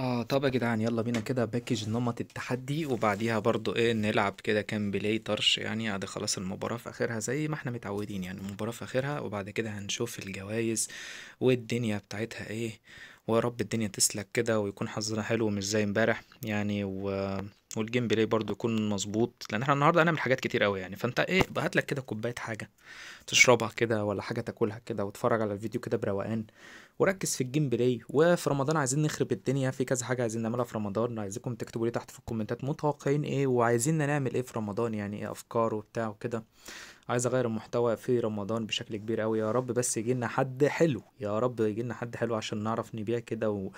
اه طب يا جدعان يلا بينا كده باكج نمط التحدي وبعديها برضو ايه نلعب كده كام بلاي طرش يعني بعد آه، خلاص المباراة في اخرها زي ما احنا متعودين يعني المباراة في اخرها وبعد كده هنشوف الجوائز والدنيا بتاعتها ايه ويا رب الدنيا تسلك كده ويكون حظنا حلو مش زي امبارح يعني و والجيم بلاي برضو يكون مظبوط لان احنا النهارده هنعمل حاجات كتير قوي يعني فانت ايه هات لك كده كوبايه حاجه تشربها كده ولا حاجه تاكلها كده وتفرج على الفيديو كده بروقان وركز في الجيم بلاي وفي رمضان عايزين نخرب الدنيا في كذا حاجه عايزين نعملها في رمضان عايزكم تكتبوا لي تحت في الكومنتات متوقعين ايه وعايزين نعمل ايه في رمضان يعني ايه افكار وبتاع وكده عايز اغير المحتوى في رمضان بشكل كبير قوي يا رب بس يجي لنا حد حلو يا رب يجي لنا حد حلو عشان نعرف نبيع كده و...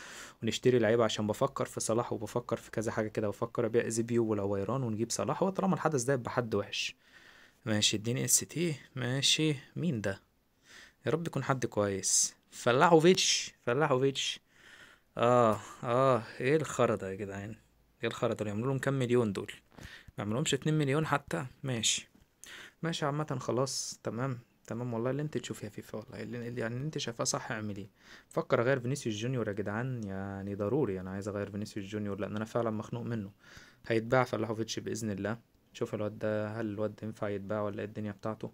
ونشتري لعيبه عشان بفكر في صلاح وبفكر في كذا حاجه كده بفكر ابيع زيبيو والعويران ونجيب صلاح وطالما الحدث ده بحد وحش ماشي اديني اس تي ماشي مين ده يا رب يكون حد كويس فلاحوفيتش فلاحوفيتش اه اه ايه الخرا ده يا جدعان ايه الخرا ده يعملوا لهم كام مليون دول ما يعملهمش 2 مليون حتى ماشي ماشي عامة خلاص تمام تمام والله اللي انت تشوفيه فيفا والله اللي يعني اللي انت شايفاه صح اعمليه فكر اغير فينيسيوس جونيور يا جدعان يعني ضروري انا عايز اغير فينيسيوس جونيور لان انا فعلا مخنوق منه هيتباع فلاحوفيتش باذن الله شوف الواد ده هل الواد ده ينفع يتباع ولا ايه الدنيا بتاعته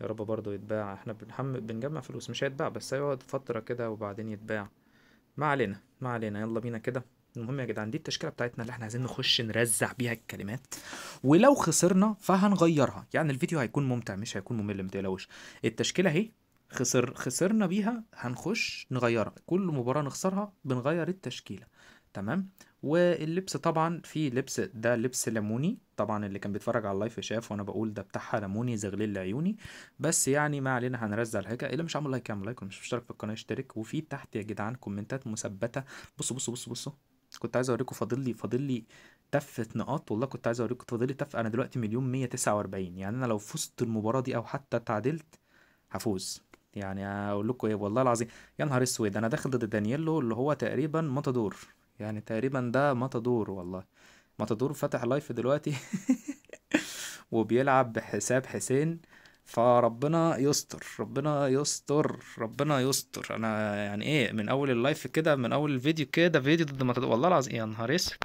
يا رب برضه يتباع احنا بنحم بنجمع فلوس مش هيتباع بس هيقعد فترة كده وبعدين يتباع ما علينا ما علينا يلا بينا كده المهم يا جدعان دي التشكيله بتاعتنا اللي احنا عايزين نخش نرزع بيها الكلمات ولو خسرنا فهنغيرها يعني الفيديو هيكون ممتع مش هيكون ممل ما التشكيله اهي خسر خسرنا بيها هنخش نغيرها كل مباراه نخسرها بنغير التشكيله تمام واللبس طبعا في لبس ده لبس ليموني طبعا اللي كان بيتفرج على اللايف شاف وانا بقول ده بتاعها ليموني زغلل عيوني بس يعني ما علينا هنرزع الحاجه اللي مش عامل لايك يعمل لايك واللي مش مشترك في القناه يشترك وفي تحت يا جدعان كومنتات مثبته بصوا بصوا بصوا بصوا كنت عايز اوريكم فاضل لي فاضل لي تفه نقاط والله كنت عايز اوريكم فاضل لي تفه انا دلوقتي مليون 149 يعني انا لو فزت المباراه دي او حتى تعادلت هفوز يعني اقول لكم ايه والله العظيم يا نهار اسود انا داخل ضد دانييلو اللي هو تقريبا ماتادور يعني تقريبا ده ماتادور والله ماتادور فاتح لايف دلوقتي وبيلعب بحساب حسين فربنا يستر ربنا يستر ربنا يستر انا يعني ايه من اول اللايف كده من اول الفيديو كده فيديو ضد ما تد... والله العظيم يا نهار اسود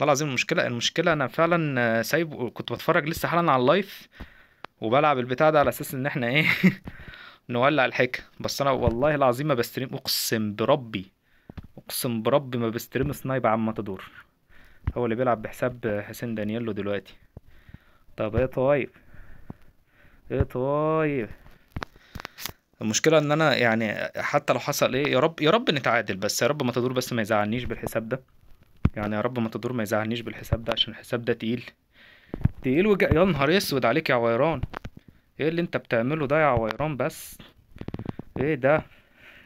والله العظيم المشكله المشكله انا فعلا سايب كنت بتفرج لسه حالا على اللايف وبلعب البتاع ده على اساس ان احنا ايه نولع الحكه بس انا والله العظيم ما بستريم اقسم بربي اقسم بربي ما بستريم سنايب عم تدور هو اللي بيلعب بحساب حسين دانييلو دلوقتي طب ايه طيب ايه طيب المشكلة ان انا يعني حتى لو حصل ايه يا رب يا رب نتعادل بس يا رب ما تدور بس ما يزعلنيش بالحساب ده يعني يا رب ما تدور ما يزعلنيش بالحساب ده عشان الحساب ده تقيل تقيل وجا يا نهار اسود عليك يا عويران ايه اللي انت بتعمله ده يا عويران بس ايه ده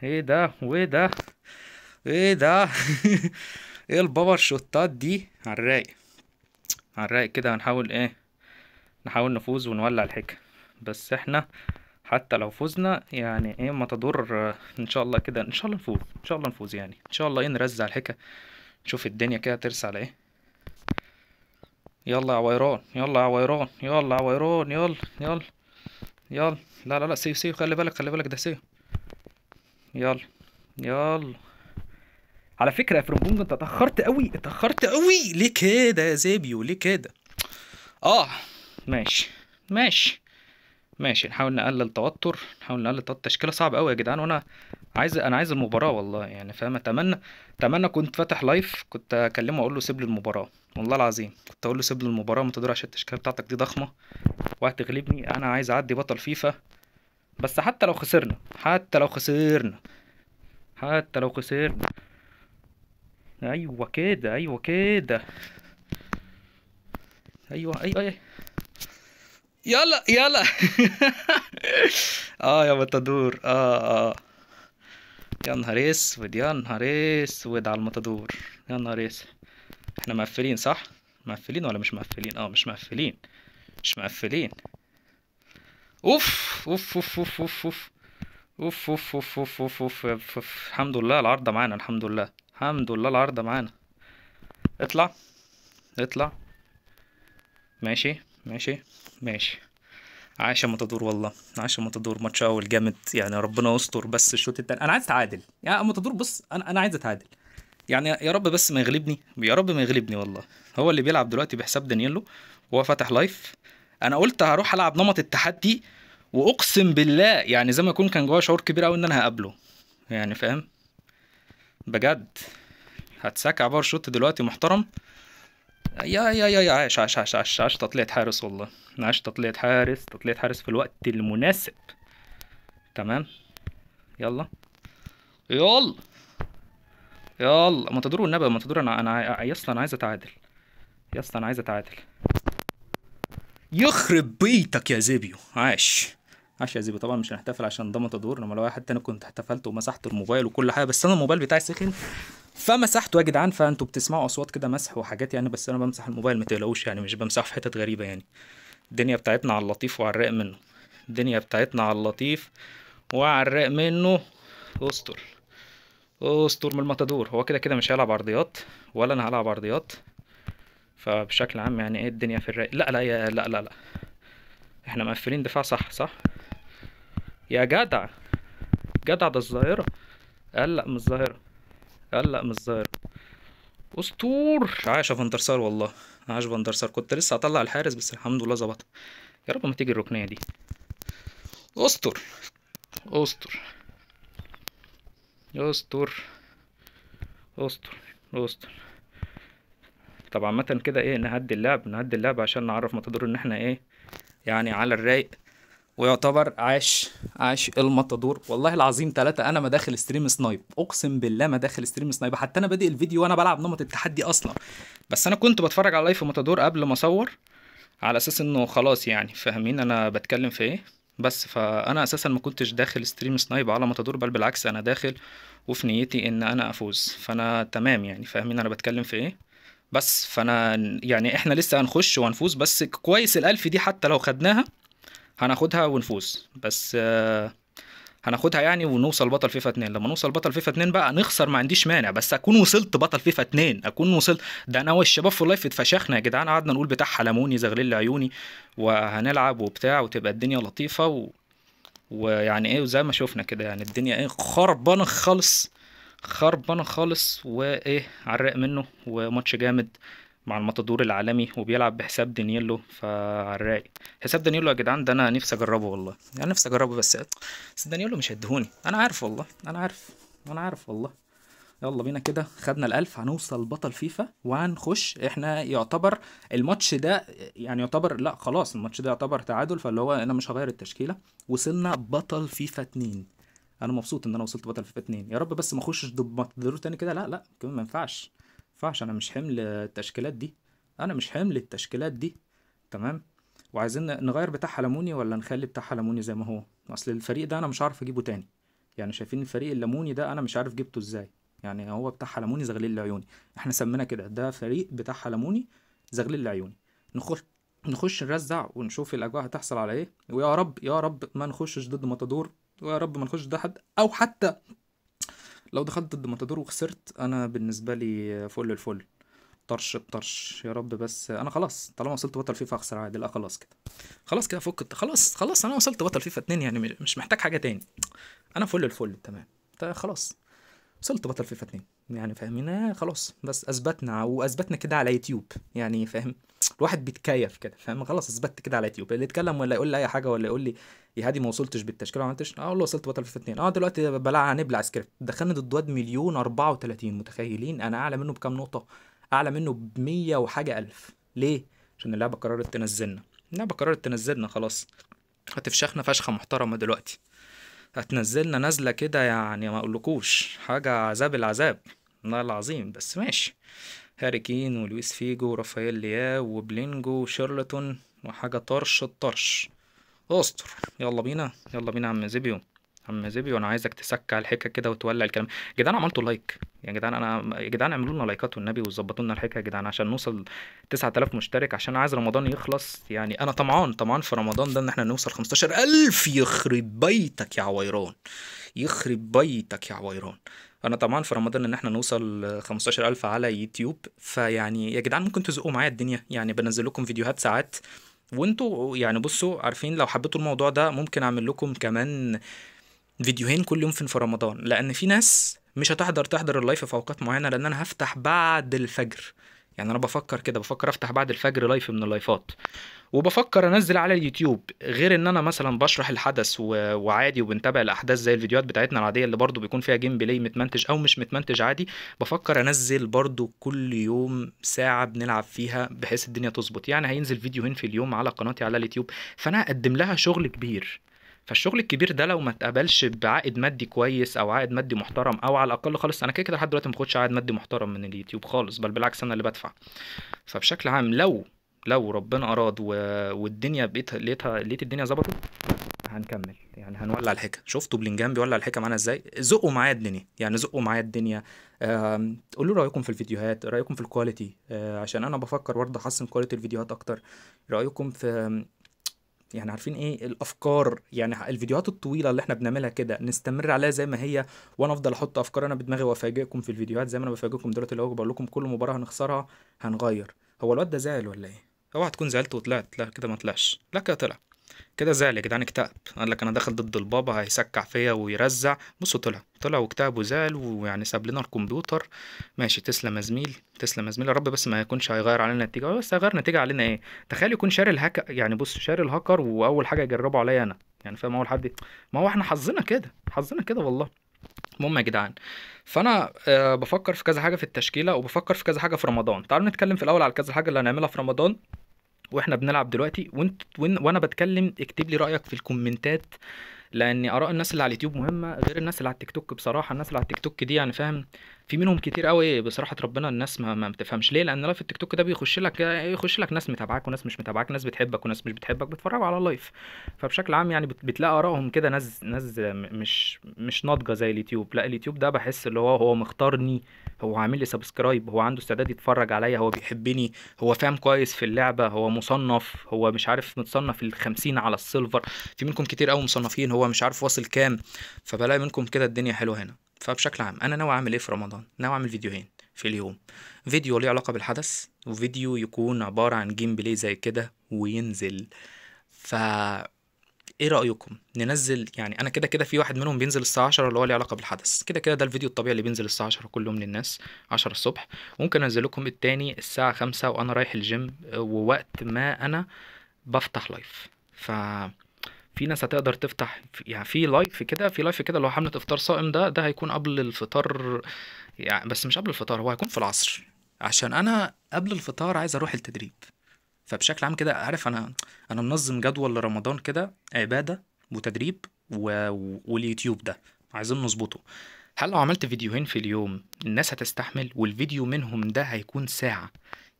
ايه ده وايه ده ايه ده ايه البابر شوتات دي على الرايق على الرايق كده هنحاول ايه نحاول نفوز ونولع الحكه بس احنا حتى لو فزنا يعني ايه ما تضر ان شاء الله كده ان شاء الله نفوز ان شاء الله نفوز يعني ان شاء الله ايه نرزع الحكا نشوف الدنيا كده ترسى على ايه يلا يا عويران يلا يا عويران يلا يا عويران يلا يلا يلا لا لا لا سيف سيف خلي بالك خلي بالك ده سيف يلا يلا على فكره يا فرنبونج انت اتاخرت قوي اتاخرت قوي ليه كده يا زابيو ليه كده اه ماشي ماشي ماشي نحاول نقلل التوتر نحاول نقلل التوتر تشكيله صعبه قوي يا جدعان وانا عايز انا عايز المباراه والله يعني فاهم اتمنى اتمنى كنت فاتح لايف كنت اكلمه اقول له سيب لي المباراه والله العظيم كنت اقول له سيب لي المباراه ما عشان التشكيله بتاعتك دي ضخمه وهتغلبني انا عايز اعدي بطل فيفا بس حتى لو خسرنا حتى لو خسرنا حتى لو خسرنا ايوه كده ايوه كده ايوه ايوه, أيوة. يلا يلا اه يا متدور اه اه يا نهار اسود يا نهار اسود على المتدور يا نهار اسود احنا مقفلين صح مقفلين ولا مش مقفلين اه مش مقفلين مش مقفلين اوف اوف اوف اوف اوف اوف اوف اوف اوف اوف اوف اوف اوف الحمد لله العرضه معانا الحمد لله الحمد لله العرضه معانا اطلع اطلع ماشي ماشي ماشي عاش متدور والله عاش متدور ماتش اول جامد يعني ربنا يستر بس الشوط التاني انا عايز اتعادل يا يعني متدور بص انا انا عايز اتعادل يعني يا رب بس ما يغلبني يا رب ما يغلبني والله هو اللي بيلعب دلوقتي بحساب دانييلو وهو فاتح لايف انا قلت هروح العب نمط التحدي واقسم بالله يعني زي ما يكون كان جوايا شعور كبير قوي ان انا هقابله يعني فاهم بجد هتسكع بار شوت دلوقتي محترم يا يا يا يا عاش عاش عاش عاش عاش تطلية حارس والله عاش تطلية حارس تطلية حارس في الوقت المناسب تمام يلا يلا يلا ما تدور النبي ما تدور انا انا يا اسطى انا عايز اتعادل يا اسطى انا عايز اتعادل يخرب بيتك يا زيبيو عاش عاش يا زيبيو طبعا مش هنحتفل عشان ده متدور لما لو واحد تاني كنت احتفلت ومسحت الموبايل وكل حاجه بس انا الموبايل بتاعي سخن فمسحته يا جدعان فانتوا بتسمعوا اصوات كده مسح وحاجات يعني بس انا بمسح الموبايل ما تقلقوش يعني مش بمسحه في حتت غريبه يعني الدنيا بتاعتنا على اللطيف وعلى الراق منه الدنيا بتاعتنا على اللطيف وعلى الراق منه استر استر من الماتادور هو كده كده مش هيلعب عرضيات ولا انا هلعب عرضيات فبشكل عام يعني ايه الدنيا في الرايق لا لا يا لا لا لا احنا مقفلين دفاع صح صح يا جدع جدع ده الظاهره قال لا مش الظاهره هلا مش ظاهر اسطور عاش يا فاندرسار والله عاش فاندرسار كنت لسه هطلع الحارس بس الحمد لله ظبط يا رب ما تيجي الركنيه دي استر استر استر استر استر طب عامه كده ايه نهدي اللعب نهدي اللعب عشان نعرف مقدور ان احنا ايه يعني على الرايق ويعتبر عاش عاش المطادور والله العظيم ثلاثة انا ما داخل ستريم سنايب اقسم بالله ما داخل ستريم سنايب حتى انا بادئ الفيديو وانا بلعب نمط التحدي اصلا بس انا كنت بتفرج على لايف مطادور قبل ما اصور على اساس انه خلاص يعني فاهمين انا بتكلم في ايه بس فانا اساسا ما كنتش داخل ستريم سنايب على مطادور بل بالعكس انا داخل وفي نيتي ان انا افوز فانا تمام يعني فاهمين انا بتكلم في ايه بس فانا يعني احنا لسه هنخش وهنفوز بس كويس الالف دي حتى لو خدناها هناخدها ونفوز بس آه، هناخدها يعني ونوصل بطل فيفا 2 لما نوصل بطل فيفا 2 بقى نخسر ما عنديش مانع بس اكون وصلت بطل فيفا 2 اكون وصلت ده انا والشباب في اللايف اتفشخنا يا جدعان قعدنا نقول بتاع حلموني زغلل عيوني وهنلعب وبتاع وتبقى الدنيا لطيفه و... ويعني ايه وزي ما شفنا كده يعني الدنيا ايه خربانه خالص خربانه خالص وايه عرق منه وماتش جامد مع الماتادور العالمي وبيلعب بحساب دانييلو فالرايق حساب دانييلو يا جدعان ده انا نفسي اجربه والله انا يعني نفسي اجربه بس بس دانييلو مش هيديهوني انا عارف والله انا عارف انا عارف والله يلا بينا كده خدنا الألف هنوصل بطل فيفا وهنخش احنا يعتبر الماتش ده يعني يعتبر لا خلاص الماتش ده يعتبر تعادل فاللي هو انا مش هغير التشكيله وصلنا بطل فيفا 2 انا مبسوط ان انا وصلت بطل فيفا 2 يا رب بس ما اخشش ضد ماتادور تاني كده لا لا كمان ما ينفعش ينفعش انا مش حمل التشكيلات دي انا مش حمل التشكيلات دي تمام وعايزين نغير بتاع حلموني ولا نخلي بتاع حلموني زي ما هو اصل الفريق ده انا مش عارف اجيبه تاني يعني شايفين الفريق الليموني ده انا مش عارف جبته ازاي يعني هو بتاع حلموني زغليل العيوني احنا سمينا كده ده فريق بتاع حلموني زغليل العيوني نخش نخش نرزع ونشوف الاجواء هتحصل على ايه ويا رب يا رب ما نخشش ضد ماتادور ويا رب ما نخشش ضد حد او حتى لو دخلت ضد ماتادور وخسرت انا بالنسبه لي فل الفل طرش بطرش يا رب بس انا خلاص طالما وصلت بطل فيفا اخسر عادي لا خلاص كده خلاص كده فك خلاص خلاص انا وصلت بطل فيفا اتنين يعني مش محتاج حاجه تاني انا فل الفل تمام خلاص وصلت بطل فيفا اتنين يعني فاهمين آه، خلاص بس اثبتنا واثبتنا كده على يوتيوب يعني فاهم الواحد بيتكيف كده فاهم خلاص اثبت كده على يوتيوب اللي يتكلم ولا يقول لي اي حاجه ولا يقول لي يا إيه، هادي ما وصلتش بالتشكيله ما عملتش اه والله وصلت بطل في اثنين اه دلوقتي بلع نبلع سكريبت دخلنا ضد واد مليون 34 متخيلين انا اعلى منه بكام نقطه اعلى منه ب 100 وحاجه الف ليه عشان اللعبه قررت تنزلنا اللعبه قررت تنزلنا خلاص هتفشخنا فشخه محترمه دلوقتي هتنزلنا نازله كده يعني ما اقولكوش حاجه عذاب العذاب والله العظيم بس ماشي هاري كين ولويس فيجو ورافائيل لياو وبلينجو وشيرلتون وحاجه طرش الطرش استر يلا بينا يلا بينا عم زيبيو عم زيبيو انا عايزك تسكع الحكه كده وتولع الكلام يا جدعان عملتوا لايك يا جدعان انا يا جدعان اعملوا لنا لايكات والنبي وظبطوا لنا الحكه يا جدعان عشان نوصل 9000 مشترك عشان عايز رمضان يخلص يعني انا طمعان طمعان في رمضان ده ان احنا نوصل 15000 يخرب بيتك يا عويران يخرب بيتك يا عويران انا طبعا في رمضان ان احنا نوصل 15000 على يوتيوب فيعني يا جدعان ممكن تزقوا معايا الدنيا يعني بنزل لكم فيديوهات ساعات وانتوا يعني بصوا عارفين لو حبيتوا الموضوع ده ممكن اعمل لكم كمان فيديوهين كل يوم في رمضان لان في ناس مش هتحضر تحضر اللايف في اوقات معينه لان انا هفتح بعد الفجر يعني انا بفكر كده بفكر افتح بعد الفجر لايف من اللايفات وبفكر انزل على اليوتيوب غير ان انا مثلا بشرح الحدث و... وعادي وبنتابع الاحداث زي الفيديوهات بتاعتنا العاديه اللي برضو بيكون فيها جيم بلاي متمنتج او مش متمنتج عادي بفكر انزل برضو كل يوم ساعه بنلعب فيها بحيث الدنيا تظبط يعني هينزل فيديوهين في اليوم على قناتي على اليوتيوب فانا اقدم لها شغل كبير فالشغل الكبير ده لو ما اتقبلش بعائد مادي كويس او عائد مادي محترم او على الاقل خالص انا كده كده لحد دلوقتي ما باخدش عائد مادي محترم من اليوتيوب خالص بل بالعكس انا اللي بدفع فبشكل عام لو لو ربنا اراد و... والدنيا بقيت لقيتها لقيت الدنيا ظبطت هنكمل يعني هنولع الحكه شفتوا بلنجان بيولع الحكه معانا ازاي زقوا معايا الدنيا يعني زقوا معايا الدنيا قولوا رايكم في الفيديوهات رايكم في الكواليتي آه، عشان انا بفكر برضه احسن كواليتي الفيديوهات اكتر رايكم في يعني عارفين ايه الافكار يعني الفيديوهات الطويله اللي احنا بنعملها كده نستمر عليها زي ما هي وانا افضل احط افكار انا بدماغي وافاجئكم في الفيديوهات زي ما انا بفاجئكم دلوقتي اللي هو بقول لكم كل مباراه هنخسرها هنغير هو الواد ده زعل ولا ايه اوعى تكون زعلت وطلعت لا كده ما طلعش لا كده طلع كده زعل يا جدعان اكتئب قال لك انا داخل ضد البابا هيسكع فيا ويرزع بصوا طلع طلع واكتئب وزعل ويعني ساب لنا الكمبيوتر ماشي تسلم يا زميل تسلم يا زميل يا رب بس ما يكونش هيغير علينا النتيجه بس هيغير نتيجه علينا ايه تخيل يكون شاري الهاكر يعني بص شاري الهاكر واول حاجه يجربه عليا انا يعني فاهم اول حد ما هو احنا حظنا كده حظنا كده والله المهم يا جدعان فانا آه، بفكر في كذا حاجه في التشكيله وبفكر في كذا حاجه في رمضان تعالوا نتكلم في الاول على كذا حاجه اللي هنعملها في رمضان واحنا بنلعب دلوقتي وانت وانا بتكلم اكتب لي رايك في الكومنتات لان اراء الناس اللي على اليوتيوب مهمه غير الناس اللي على التيك توك بصراحه الناس اللي على التيك توك دي يعني فاهم في منهم كتير قوي بصراحه ربنا الناس ما, ما بتفهمش ليه لان لايف التيك توك ده بيخش لك يخش لك ناس متابعاك وناس مش متابعاك ناس بتحبك وناس مش بتحبك بيتفرجوا على اللايف فبشكل عام يعني بتلاقي ارائهم كده ناس ناس مش مش ناضجه زي اليوتيوب لا اليوتيوب ده بحس اللي هو هو مختارني هو عامل لي سبسكرايب هو عنده استعداد يتفرج عليا هو بيحبني هو فاهم كويس في اللعبه هو مصنف هو مش عارف متصنف ال 50 على السيلفر في منكم كتير قوي مصنفين هو مش عارف واصل كام فبلاقي منكم كده الدنيا حلوه هنا فبشكل عام انا ناوي اعمل ايه في رمضان ناوي اعمل فيديوهين في اليوم فيديو ليه علاقه بالحدث وفيديو يكون عباره عن جيم بلاي زي كده وينزل ف ايه رايكم ننزل يعني انا كده كده في واحد منهم بينزل الساعه 10 اللي هو ليه علاقه بالحدث كده كده ده الفيديو الطبيعي اللي بينزل الساعه 10 كل يوم للناس 10 الصبح ممكن انزل لكم التاني الساعه 5 وانا رايح الجيم ووقت ما انا بفتح لايف ف في ناس هتقدر تفتح يعني في لايف كده في لايف كده اللي هو حمله افطار صائم ده ده هيكون قبل الفطار يعني بس مش قبل الفطار هو هيكون في العصر عشان انا قبل الفطار عايز اروح التدريب فبشكل عام كده عارف انا انا منظم جدول لرمضان كده عباده وتدريب و... واليوتيوب ده عايزين نظبطه هل لو عملت فيديوهين في اليوم الناس هتستحمل والفيديو منهم ده هيكون ساعه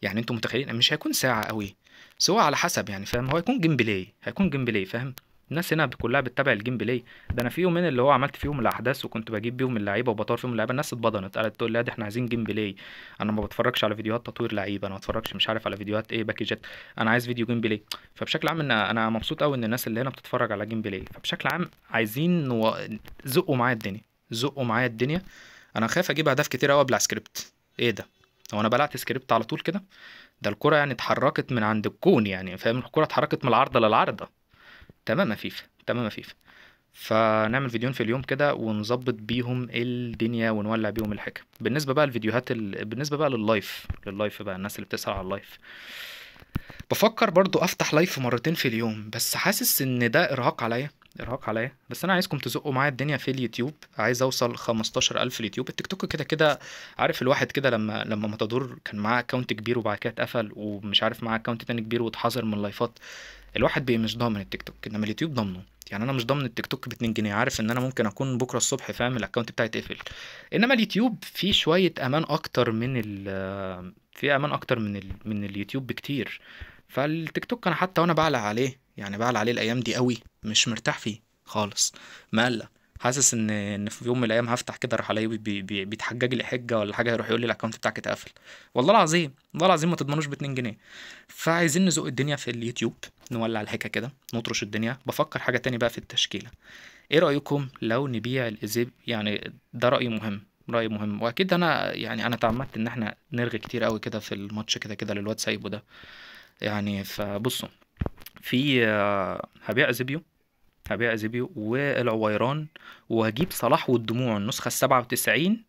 يعني انتوا متخيلين مش هيكون ساعه قوي سواء على حسب يعني فاهم هو هيكون جيم بلاي هيكون جيم بلاي فاهم الناس هنا كلها بتتابع الجيم بلاي ده انا في يومين اللي هو عملت فيهم الاحداث وكنت بجيب بيهم اللعيبه وبطور فيهم اللعيبه الناس اتبضنت قالت تقول لي احنا عايزين جيم بلاي انا ما بتفرجش على فيديوهات تطوير لعيبه انا ما بتفرجش مش عارف على فيديوهات ايه باكجات انا عايز فيديو جيم بلاي فبشكل عام ان انا مبسوط قوي ان الناس اللي هنا بتتفرج على جيم بلاي فبشكل عام عايزين نو... زقوا معايا الدنيا زقوا معايا الدنيا انا خايف اجيب اهداف كتير قوي ابلع سكريبت ايه ده هو انا بلعت سكريبت على طول كده ده الكره يعني اتحركت من عند الكون يعني فاهم الكره اتحركت من العارضه للعارضه تمام فيفا تمام فيفا فنعمل فيديوهين في اليوم كده ونظبط بيهم الدنيا ونولع بيهم الحكم بالنسبه بقى للفيديوهات ال... بالنسبه بقى لللايف لللايف بقى الناس اللي بتسال على اللايف بفكر برضو افتح لايف مرتين في اليوم بس حاسس ان ده ارهاق عليا ارهاق عليا بس انا عايزكم تزقوا معايا الدنيا في اليوتيوب عايز اوصل 15000 في اليوتيوب التيك توك كده كده عارف الواحد كده لما لما ماتادور كان معاه اكونت كبير وبعد كده اتقفل ومش عارف معاه اكونت تاني كبير واتحذر من اللايفات الواحد بي مش ضامن التيك توك انما اليوتيوب ضامنه يعني انا مش ضامن التيك توك ب 2 جنيه عارف ان انا ممكن اكون بكره الصبح فاهم الاكونت بتاعي اتقفل انما اليوتيوب فيه شويه امان اكتر من ال في امان اكتر من ال من اليوتيوب بكتير فالتيك توك انا حتى وانا بعلق عليه يعني بعل عليه الايام دي قوي مش مرتاح فيه خالص مقلق حاسس ان ان في يوم من الايام هفتح كده راح الاقيه بي بي بيتحجج لي حجه ولا حاجه هيروح يقول لي الاكونت بتاعك اتقفل والله العظيم والله العظيم ما تضمنوش ب 2 جنيه فعايزين نزق الدنيا في اليوتيوب نولع الحكه كده نطرش الدنيا بفكر حاجه تاني بقى في التشكيله ايه رايكم لو نبيع الازيب يعني ده راي مهم راي مهم واكيد انا يعني انا تعمدت ان احنا نرغي كتير قوي كده في الماتش كده كده للواد سايبه ده يعني فبصوا في آه، هبيع زبيو هبيع زبيو والعويران وهجيب صلاح والدموع النسخه ال 97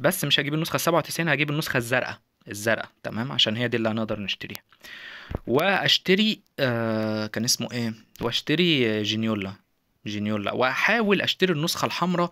بس مش هجيب النسخه ال 97 هجيب النسخه الزرقاء الزرقاء تمام عشان هي دي اللي هنقدر نشتريها واشتري آه كان اسمه ايه واشتري آه، جينيولا جينيولا واحاول اشتري النسخه الحمراء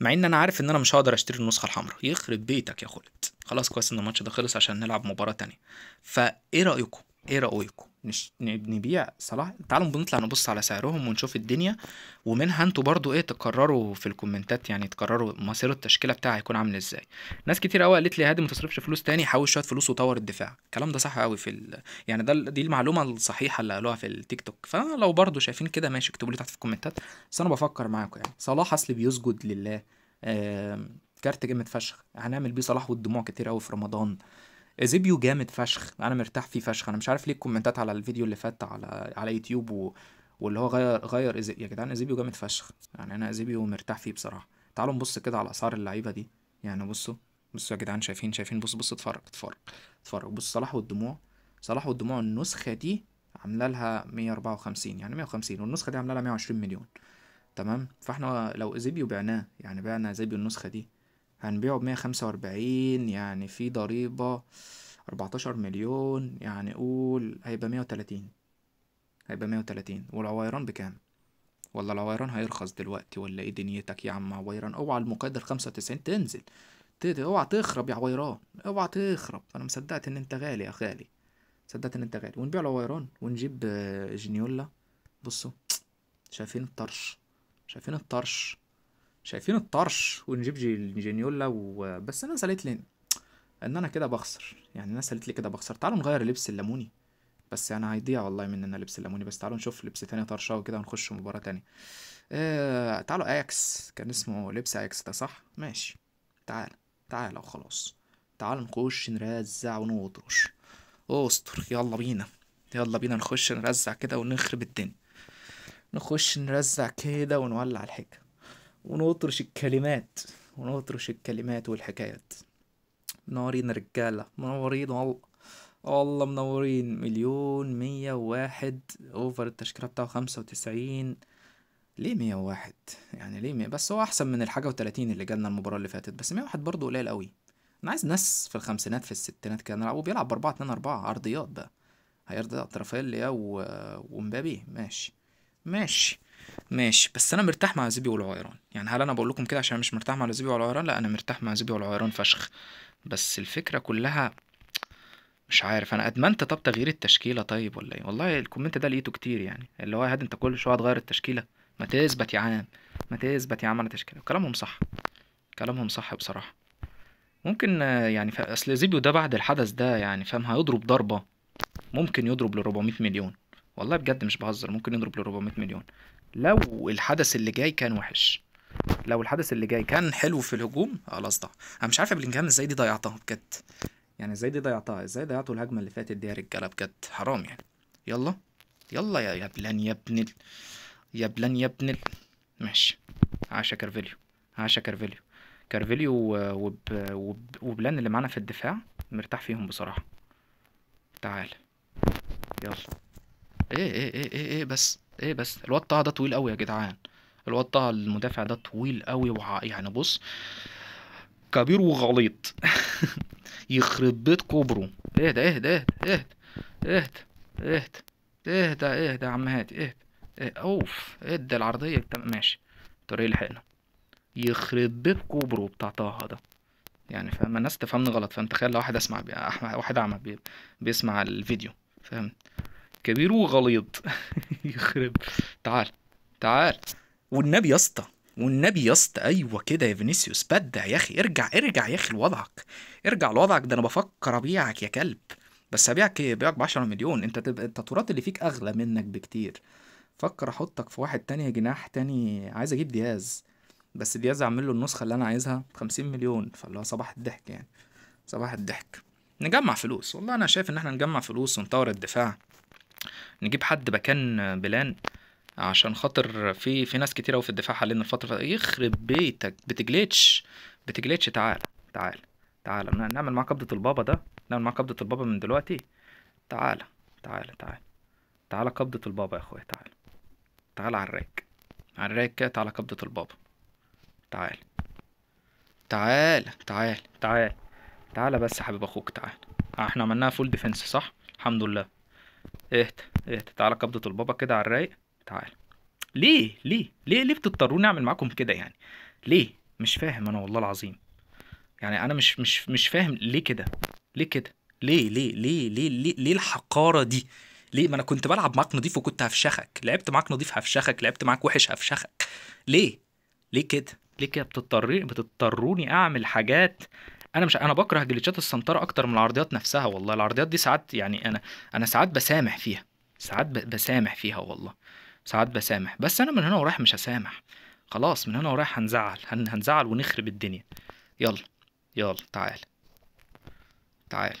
مع ان انا عارف ان انا مش هقدر اشتري النسخه الحمراء يخرب بيتك يا خالد خلاص كويس ان الماتش ده خلص عشان نلعب مباراه تانية فايه رايكم ايه رايكم نش... نبيع صلاح تعالوا بنطلع نبص على سعرهم ونشوف الدنيا ومنها انتوا برضو ايه تقرروا في الكومنتات يعني تقرروا مصير التشكيله بتاعها هيكون عامل ازاي ناس كتير قوي قالت لي يا هادي ما تصرفش فلوس تاني حوش شويه فلوس وطور الدفاع الكلام ده صح قوي في ال... يعني ده دي المعلومه الصحيحه اللي قالوها في التيك توك فلو برضو شايفين كده ماشي اكتبوا لي تحت في الكومنتات بس انا بفكر معاكم يعني صلاح اصل بيسجد لله آم... كارت جامد فشخ هنعمل بيه صلاح والدموع كتير قوي في رمضان زيبيو جامد فشخ انا مرتاح فيه فشخ انا مش عارف ليه الكومنتات على الفيديو اللي فات على على يوتيوب و... واللي هو غير غير إزي... يا جدعان زيبيو جامد فشخ يعني انا زيبيو مرتاح فيه بصراحه تعالوا نبص كده على اسعار اللعيبه دي يعني بصوا بصوا يا جدعان شايفين شايفين بص بص اتفرج اتفرج اتفرج بص صلاح والدموع صلاح والدموع النسخه دي عامله لها 154 يعني 150 والنسخه دي عامله لها 120 مليون تمام فاحنا لو زيبيو بعناه يعني بعنا زيبيو النسخه دي هنبيعه بمية خمسة وأربعين يعني في ضريبة أربعتاشر مليون يعني قول هيبقى مية وتلاتين هيبقى مية وتلاتين والعويران بكام؟ ولا العويران هيرخص دلوقتي ولا ايه دنيتك يا عم عويران اوعى المقدر خمسة وتسعين تنزل اوعى تخرب يا عويران اوعى تخرب انا مصدقت ان انت غالي يا غالي صدقت ان انت غالي ونبيع العويران ونجيب جنيولا بصوا شايفين الطرش شايفين الطرش شايفين الطرش ونجيب جينيولا وبس انا سالت لي ان انا كده بخسر يعني الناس قالت لي كده بخسر تعالوا نغير لبس الليموني بس يعني هيضيع والله مننا لبس الليموني بس تعالوا نشوف لبس تاني طرشه وكده ونخش مباراة تانية آه تعالوا اياكس كان اسمه لبس اياكس ده صح ماشي تعال تعال وخلاص تعال نخش نرزع ونوطرش استر يلا بينا يلا بينا نخش نرزع كده ونخرب الدنيا نخش نرزع كده ونولع الحكه ونطرش الكلمات ونطرش الكلمات والحكايات منورين رجالة منورين والله والله منورين مليون مية واحد اوفر التشكيلة بتاعه خمسة وتسعين ليه مية واحد يعني ليه مية بس هو احسن من الحاجة وتلاتين اللي جالنا المباراة اللي فاتت بس مية واحد برضه قليل قوي انا عايز ناس في الخمسينات في الستينات كده نلعب وبيلعب باربعة اتنين اربعة عرضيات بقى هيرضي رافائيل ليا ومبابي ماشي ماشي ماشي بس انا مرتاح مع زبي والعيران يعني هل انا بقول لكم كده عشان مش مرتاح مع زبي والعيران لا انا مرتاح مع زبي والعيران فشخ بس الفكره كلها مش عارف انا ادمنت طب تغيير التشكيله طيب ولا ايه والله الكومنت ده لقيته كتير يعني اللي هو هاد انت كل شويه تغير التشكيله ما تثبت يا عم ما تثبت يا عم على تشكيله كلامهم صح كلامهم صح بصراحه ممكن يعني اصل زيبيو ده بعد الحدث ده يعني فاهم هيضرب ضربه ممكن يضرب ل 400 مليون والله بجد مش بهزر ممكن يضرب ل 400 مليون لو الحدث اللي جاي كان وحش لو الحدث اللي جاي كان حلو في الهجوم خلاص ضاع انا مش عارف بلينجهام ازاي دي ضيعتها بجد يعني ازاي دي ضيعتها ازاي ضيعتوا الهجمه اللي فاتت دي يا رجاله بجد حرام يعني يلا يلا يا بلان يا ابن ال... يا بلان يا ابن ال... ماشي عاشا كارفيليو عاشا كارفيليو كارفيليو وب... وب... وبلان اللي معانا في الدفاع مرتاح فيهم بصراحه تعال يلا ايه ايه ايه ايه ايه بس ايه بس الواد طه ده طويل قوي يا جدعان الواد طه المدافع ده طويل قوي وع... يعني بص كبير وغليط يخرب بيت كبره اهدى اهدى اهدى اهدى اهدى اهدى اهدى اهدى يا عم هادي اهدى إيه اوف ده العرضية بتاع ماشي طريق لحقنا يخرب بيت كبره بتاع طه ده يعني فاهم الناس تفهمني غلط فانت تخيل لو واحد اسمع بي... واحد اعمى بي... بيسمع الفيديو فاهم كبير وغليظ يخرب تعال تعال والنبي يا اسطى والنبي يا اسطى ايوه كده يا فينيسيوس بدع يا اخي ارجع ارجع يا اخي لوضعك ارجع لوضعك ده انا بفكر ابيعك يا كلب بس ابيعك ايه ابيعك ب 10 مليون انت تبقى التطويرات اللي فيك اغلى منك بكتير فكر احطك في واحد تاني جناح تاني عايز اجيب دياز بس دياز اعمل له النسخه اللي انا عايزها ب 50 مليون فاللي هو صباح الضحك يعني صباح الضحك نجمع فلوس والله انا شايف ان احنا نجمع فلوس ونطور الدفاع نجيب حد مكان بلان عشان خاطر في في ناس كتير قوي في الدفاع حاليا الفتره يخرب بيتك بتجليتش بتجليتش تعال تعال تعال نعمل معاه قبضه البابا ده نعمل معاه قبضه البابا من دلوقتي تعال تعال تعال تعال قبضه البابا يا اخويا تعال تعال على الراك على الراك كده تعال قبضه البابا تعال تعال تعال تعال تعال بس يا حبيب اخوك تعال احنا عملناها فول ديفنس صح الحمد لله اهدى اهدى تعالى قبضة البابا كده على الرايق تعالى ليه ليه ليه ليه بتضطروني اعمل معاكم كده يعني ليه مش فاهم انا والله العظيم يعني انا مش مش مش فاهم ليه كده ليه كده ليه ليه ليه ليه ليه, ليه الحقاره دي ليه ما انا كنت بلعب معاك نضيف وكنت هفشخك لعبت معاك نضيف هفشخك لعبت معاك وحش هفشخك ليه ليه كده ليه كده بتضطروني بتضطروني اعمل حاجات انا مش انا بكره جليتشات السنتره اكتر من العرضيات نفسها والله العرضيات دي ساعات يعني انا انا ساعات بسامح فيها ساعات بسامح فيها والله ساعات بسامح بس انا من هنا ورايح مش هسامح خلاص من هنا ورايح هنزعل هن هنزعل ونخرب الدنيا يلا يلا تعال تعال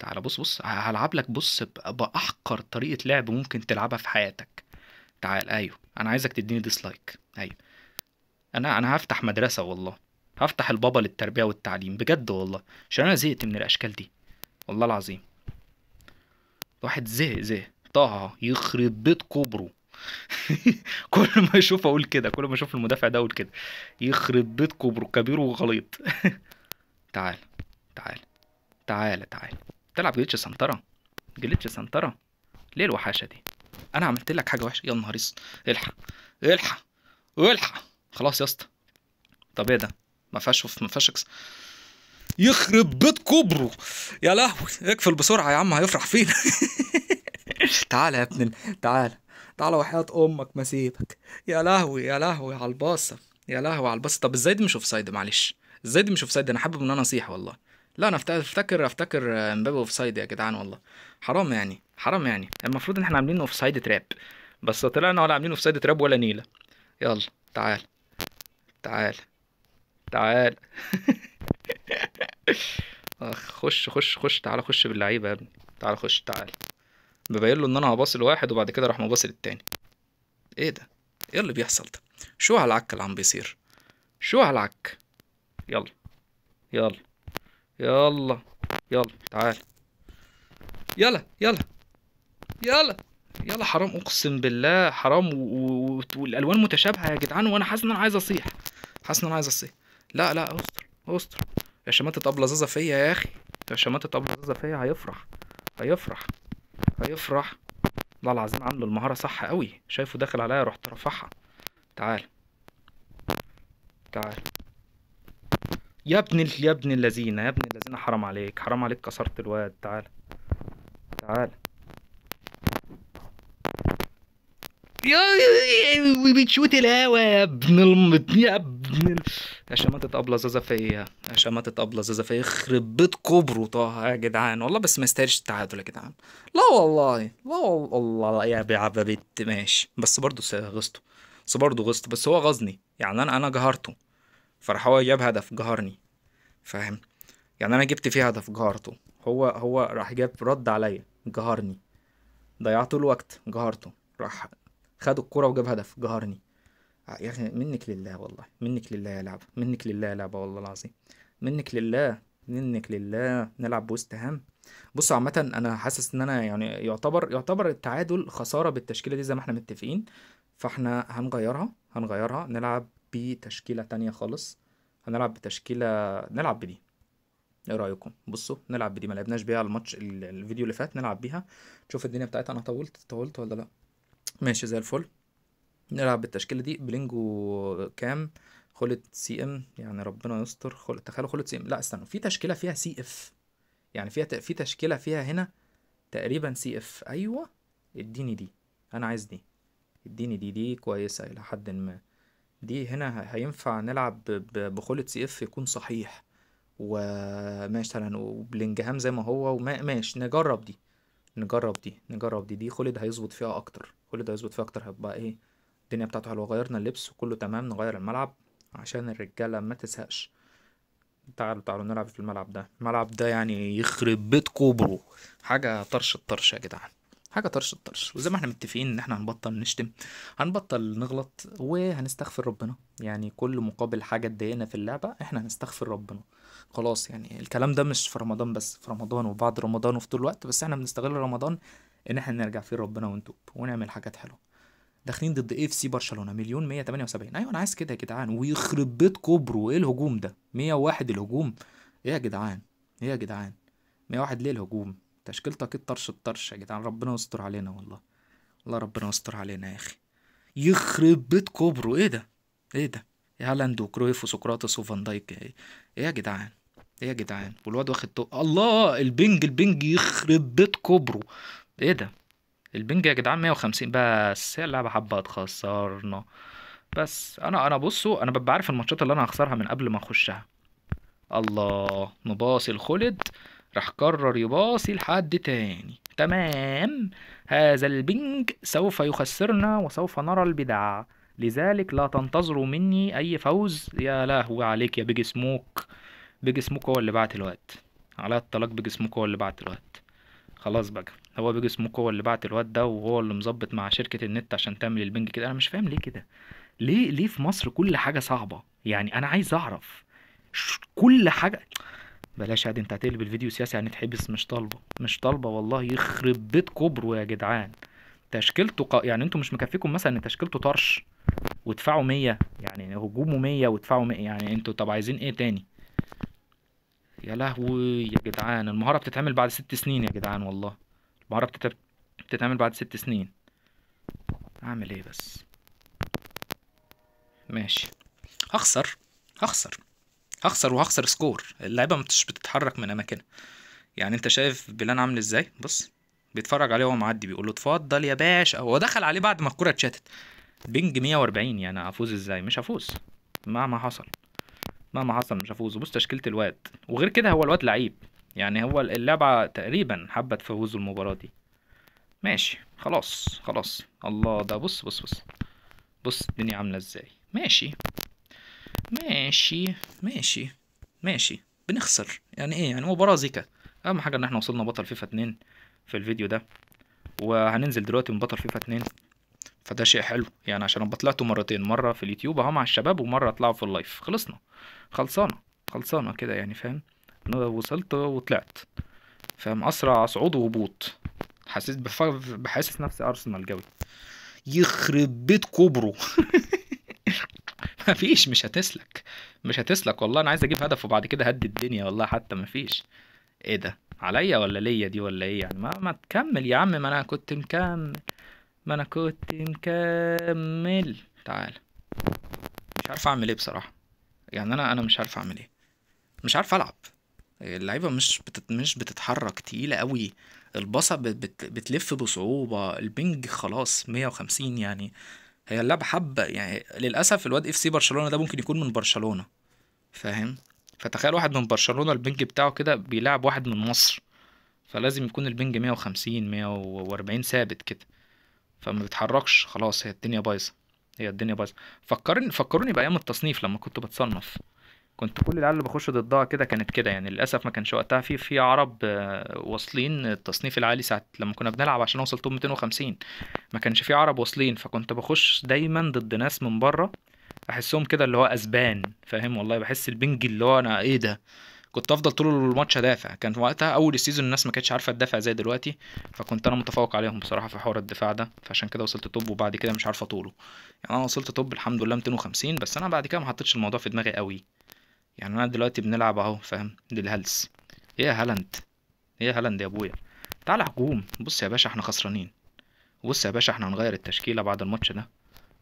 تعال بص بص هلعب لك بص باحقر طريقه لعب ممكن تلعبها في حياتك تعال ايوه انا عايزك تديني ديسلايك ايوه انا انا هفتح مدرسه والله هفتح البابا للتربية والتعليم بجد والله عشان أنا زهقت من الأشكال دي والله العظيم واحد زهق زهق طه يخرب بيت كبره كل ما اشوف اقول كده كل ما اشوف المدافع ده اقول كده يخرب بيت كبره كبير وغليط تعال تعال تعال تعال تلعب جليتش سنترا جليتش سنترا ليه الوحاشه دي انا عملت لك حاجه وحشه يا نهار اسود الحق الحق الحق الحق خلاص يا اسطى طب ايه ده ما فيهاش ما فيهاش يخرب بيت كبره يا لهوي اقفل بسرعه يا عم هيفرح فينا تعال يا ابن تعال تعال وحياة امك ما سيبك يا لهوي يا لهوي على الباصه يا لهوي على الباصه طب ازاي دي مش اوف سايد معلش ازاي دي مش اوف سايد انا حابب ان انا اصيح والله لا انا افتكر افتكر آه، امبابي اوف سايد يا جدعان والله حرام يعني حرام يعني المفروض ان احنا عاملين اوف سايد تراب بس طلعنا ولا عاملين اوف سايد تراب ولا نيله يلا تعال تعال تعال اخ خش خش خش تعال خش باللعيبه يا ابني تعال خش تعال مبين له ان انا هباصي لواحد وبعد كده راح مباصل التاني ايه ده ايه اللي بيحصل ده شو هالعك اللي عم بيصير شو هالعك يلا يلا يلا يلا تعال يلا يلا يلا يلا حرام اقسم بالله حرام والالوان متشابهه يا جدعان وانا حاسس ان انا عايز اصيح حاسس ان انا عايز اصيح لا لا استر استر يا شماتة ابله زازا فيا يا اخي يا شماتة ابله زازا فيا هيفرح هيفرح هيفرح والله العظيم عامله المهاره صح قوي شايفه داخل عليا رحت رفعها تعال تعال يا ابن ال... يا ابن اللذينة يا ابن اللذينة حرام عليك حرام عليك كسرت الواد تعال تعال يا بتشوت الهوا يا ابن الم... يا جميل شماتة ابله زازفه ايه شماتة ابله زازفه يخرب بيت كبره طه يا جدعان والله بس ما يستاهلش التعادل يا جدعان لا والله لا والله يا بعبابيت ماشي بس برضه غصته بس برضه غصت بس هو غزني يعني انا انا جهرته فراح هو جاب هدف جهرني فاهم يعني انا جبت فيه هدف جهرته هو هو راح جاب رد عليا جهرني ضيعت الوقت جهرته راح خد الكرة وجاب هدف جهرني آه، يا اخي منك لله والله منك لله يا لعبه منك لله يا لعبه والله العظيم منك لله منك لله نلعب بوست هام بصوا عامة انا حاسس ان انا يعني يعتبر يعتبر التعادل خسارة بالتشكيلة دي زي ما احنا متفقين فاحنا هنغيرها هنغيرها نلعب بتشكيلة تانية خالص هنلعب بتشكيلة نلعب بدي ايه رايكم بصوا نلعب بدي ما لعبناش بيها الماتش الفيديو اللي فات نلعب بيها نشوف الدنيا بتاعتها انا طولت طولت ولا لا ماشي زي الفل نلعب بالتشكيلة دي بلينجو كام خلت سي ام يعني ربنا يستر خل... تخيلوا خلت سي ام لا استنوا في تشكيلة فيها سي اف يعني فيها ت... في تشكيلة فيها هنا تقريبا سي اف ايوه اديني دي انا عايز دي اديني دي دي كويسة الى حد ما دي هنا هينفع نلعب بخلت سي اف يكون صحيح وماشي مثلا وبلينجهام زي ما هو ماشي نجرب دي نجرب دي نجرب دي دي خلد هيظبط فيها اكتر خلد هيظبط فيها اكتر هتبقى ايه الدنيا بتاعته حلوه غيرنا اللبس وكله تمام نغير الملعب عشان الرجاله ما تزهقش تعالوا تعالوا نلعب في الملعب ده الملعب ده يعني يخرب بيت كوبرو حاجه طرش الطرش يا جدعان حاجه طرش الطرش وزي ما احنا متفقين ان احنا هنبطل نشتم هنبطل نغلط وهنستغفر ربنا يعني كل مقابل حاجه تضايقنا في اللعبه احنا هنستغفر ربنا خلاص يعني الكلام ده مش في رمضان بس في رمضان وبعد رمضان وفي طول الوقت بس احنا بنستغل رمضان ان احنا نرجع فيه ربنا ونتوب ونعمل حاجات حلوه داخلين ضد اف سي برشلونه مليون 178 ايوه انا عايز كده يا جدعان ويخرب بيت كوبرو ايه الهجوم ده 101 الهجوم ايه يا جدعان ايه يا جدعان 101 ليه الهجوم تشكيلتك الطرش الطرش يا جدعان ربنا يستر علينا والله والله ربنا يستر علينا يا اخي يخرب بيت كوبرو ايه ده ايه ده هالاند وكرويف وسقراطس وفان دايك ايه يا جدعان ايه يا جدعان والواد واخد الله البنج البنج يخرب بيت كوبرو ايه ده البنج يا جدعان 150 بس هي اللعبه حبه تخسرنا بس انا انا بصوا انا ببقى عارف الماتشات اللي انا هخسرها من قبل ما اخشها الله مباصي الخلد راح قرر يباصي لحد تاني تمام هذا البنج سوف يخسرنا وسوف نرى البدع لذلك لا تنتظروا مني اي فوز يا لهوي عليك يا بيج سموك بيج سموك هو اللي بعت الوقت على الطلاق بيج سموك هو اللي بعت الوقت خلاص بقى هو بيجي سموك هو اللي بعت الواد ده وهو اللي مظبط مع شركه النت عشان تعمل البنج كده انا مش فاهم ليه كده ليه ليه في مصر كل حاجه صعبه يعني انا عايز اعرف كل حاجه بلاش عادي انت هتقلب الفيديو سياسي يعني تحبس مش طالبه مش طالبه والله يخرب بيت كبره يا جدعان تشكيلته ق... يعني انتوا مش مكفيكم مثلا ان تشكيلته طرش وادفعوا 100 يعني هجومه 100 وادفعوا 100 يعني انتوا طب عايزين ايه تاني يا لهوي يا جدعان المهارة بتتعمل بعد ست سنين يا جدعان والله المهارة بتتعمل بعد ست سنين اعمل ايه بس ماشي هخسر هخسر هخسر وهخسر سكور اللعيبه مش بتتحرك من اماكنها يعني انت شايف بلان عامل ازاي بص بيتفرج عليه وهو معدي بيقول له اتفضل يا باشا هو دخل عليه بعد ما الكوره اتشتت بينج 140 يعني هفوز ازاي مش هفوز مهما حصل مهما حصل مش هفوز وبص تشكيله الواد وغير كده هو الواد لعيب يعني هو اللعبه تقريبا حبت فوزه المباراه دي ماشي خلاص خلاص الله ده بص بص بص بص الدنيا عامله ازاي ماشي ماشي ماشي ماشي بنخسر يعني ايه يعني مباراه زيكا اهم حاجه ان احنا وصلنا بطل فيفا 2 في الفيديو ده وهننزل دلوقتي من بطل فيفا 2 فده شيء حلو يعني عشان انا طلعته مرتين مره في اليوتيوب اهو مع الشباب ومره اطلعه في اللايف خلصنا خلصانه خلصانه كده يعني فاهم وصلت وطلعت فاهم اسرع صعود وهبوط حسيت بحاسس نفسي ارسنال قوي يخرب بيت كوبرو مفيش مش هتسلك مش هتسلك والله انا عايز اجيب هدف وبعد كده هدي الدنيا والله حتى مفيش ايه ده عليا ولا ليا دي ولا ايه يعني ما, ما تكمل يا عم ما انا كنت مكمل ما انا كنت مكمل تعال مش عارف اعمل ايه بصراحه يعني انا انا مش عارف اعمل ايه مش عارف العب اللعيبه مش بتت... مش بتتحرك تقيله قوي الباصه بت... بتلف بصعوبه البنج خلاص 150 يعني هي اللعبه حبه يعني للاسف الواد اف سي برشلونه ده ممكن يكون من برشلونه فاهم فتخيل واحد من برشلونه البنج بتاعه كده بيلعب واحد من مصر فلازم يكون البنج 150 140 ثابت كده فما بتحركش خلاص هي الدنيا بايظه هي الدنيا بايظه فكرني فكروني بايام التصنيف لما كنت بتصنف كنت كل العيال اللي بخش ضدها كده كانت كده يعني للاسف ما كانش وقتها في في عرب آه، واصلين التصنيف العالي ساعه لما كنا بنلعب عشان اوصل توب 250 ما كانش في عرب واصلين فكنت بخش دايما ضد ناس من بره احسهم كده اللي هو اسبان فاهم والله بحس البنج اللي هو انا ايه ده كنت افضل طول الماتش ادافع كان وقتها اول السيزون الناس ما كانتش عارفه تدافع زي دلوقتي فكنت انا متفوق عليهم بصراحه في حوار الدفاع ده فعشان كده وصلت توب وبعد كده مش عارفه اطوله يعني انا وصلت توب الحمد لله 250 بس انا بعد كده ما حطيتش الموضوع في دماغي قوي يعني انا دلوقتي بنلعب اهو فاهم للهلس ايه يا هالاند ايه يا هالاند يا ابويا تعالى هجوم بص يا باشا احنا خسرانين بص يا باشا احنا هنغير التشكيله بعد الماتش ده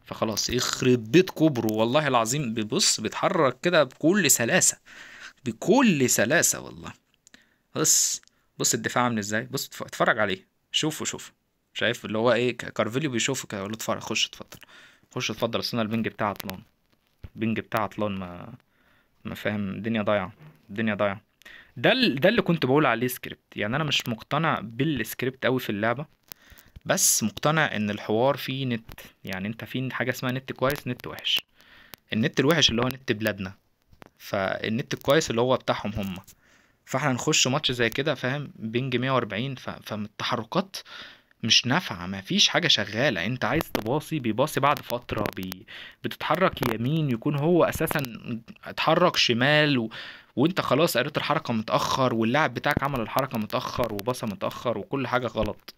فخلاص يخرب بيت كبره والله العظيم بيبص بيتحرك كده بكل سلاسه بكل سلاسة والله بص بص الدفاع عامل ازاي بص اتفرج عليه شوفه شوفه شايف اللي هو ايه كارفيليو بيشوفه كده له اتفرج خش اتفضل خش اتفضل اصل انا البنج بتاع عطلان البنج بتاع عطلان ما ما فاهم الدنيا ضايعه الدنيا ضايعه ده ده اللي كنت بقول عليه سكريبت يعني انا مش مقتنع بالسكريبت قوي في اللعبه بس مقتنع ان الحوار فيه نت يعني انت في حاجه اسمها نت كويس نت وحش النت الوحش اللي هو نت بلادنا فالنت الكويس اللي هو بتاعهم هم فاحنا نخش ماتش زي كده فاهم بينج 140 فالتحركات مش نافعة مفيش حاجة شغالة انت عايز تباصي بيباصي بعد فترة بي... بتتحرك يمين يكون هو اساسا اتحرك شمال و... وانت خلاص قريت الحركة متأخر واللاعب بتاعك عمل الحركة متأخر وباصة متأخر وكل حاجة غلط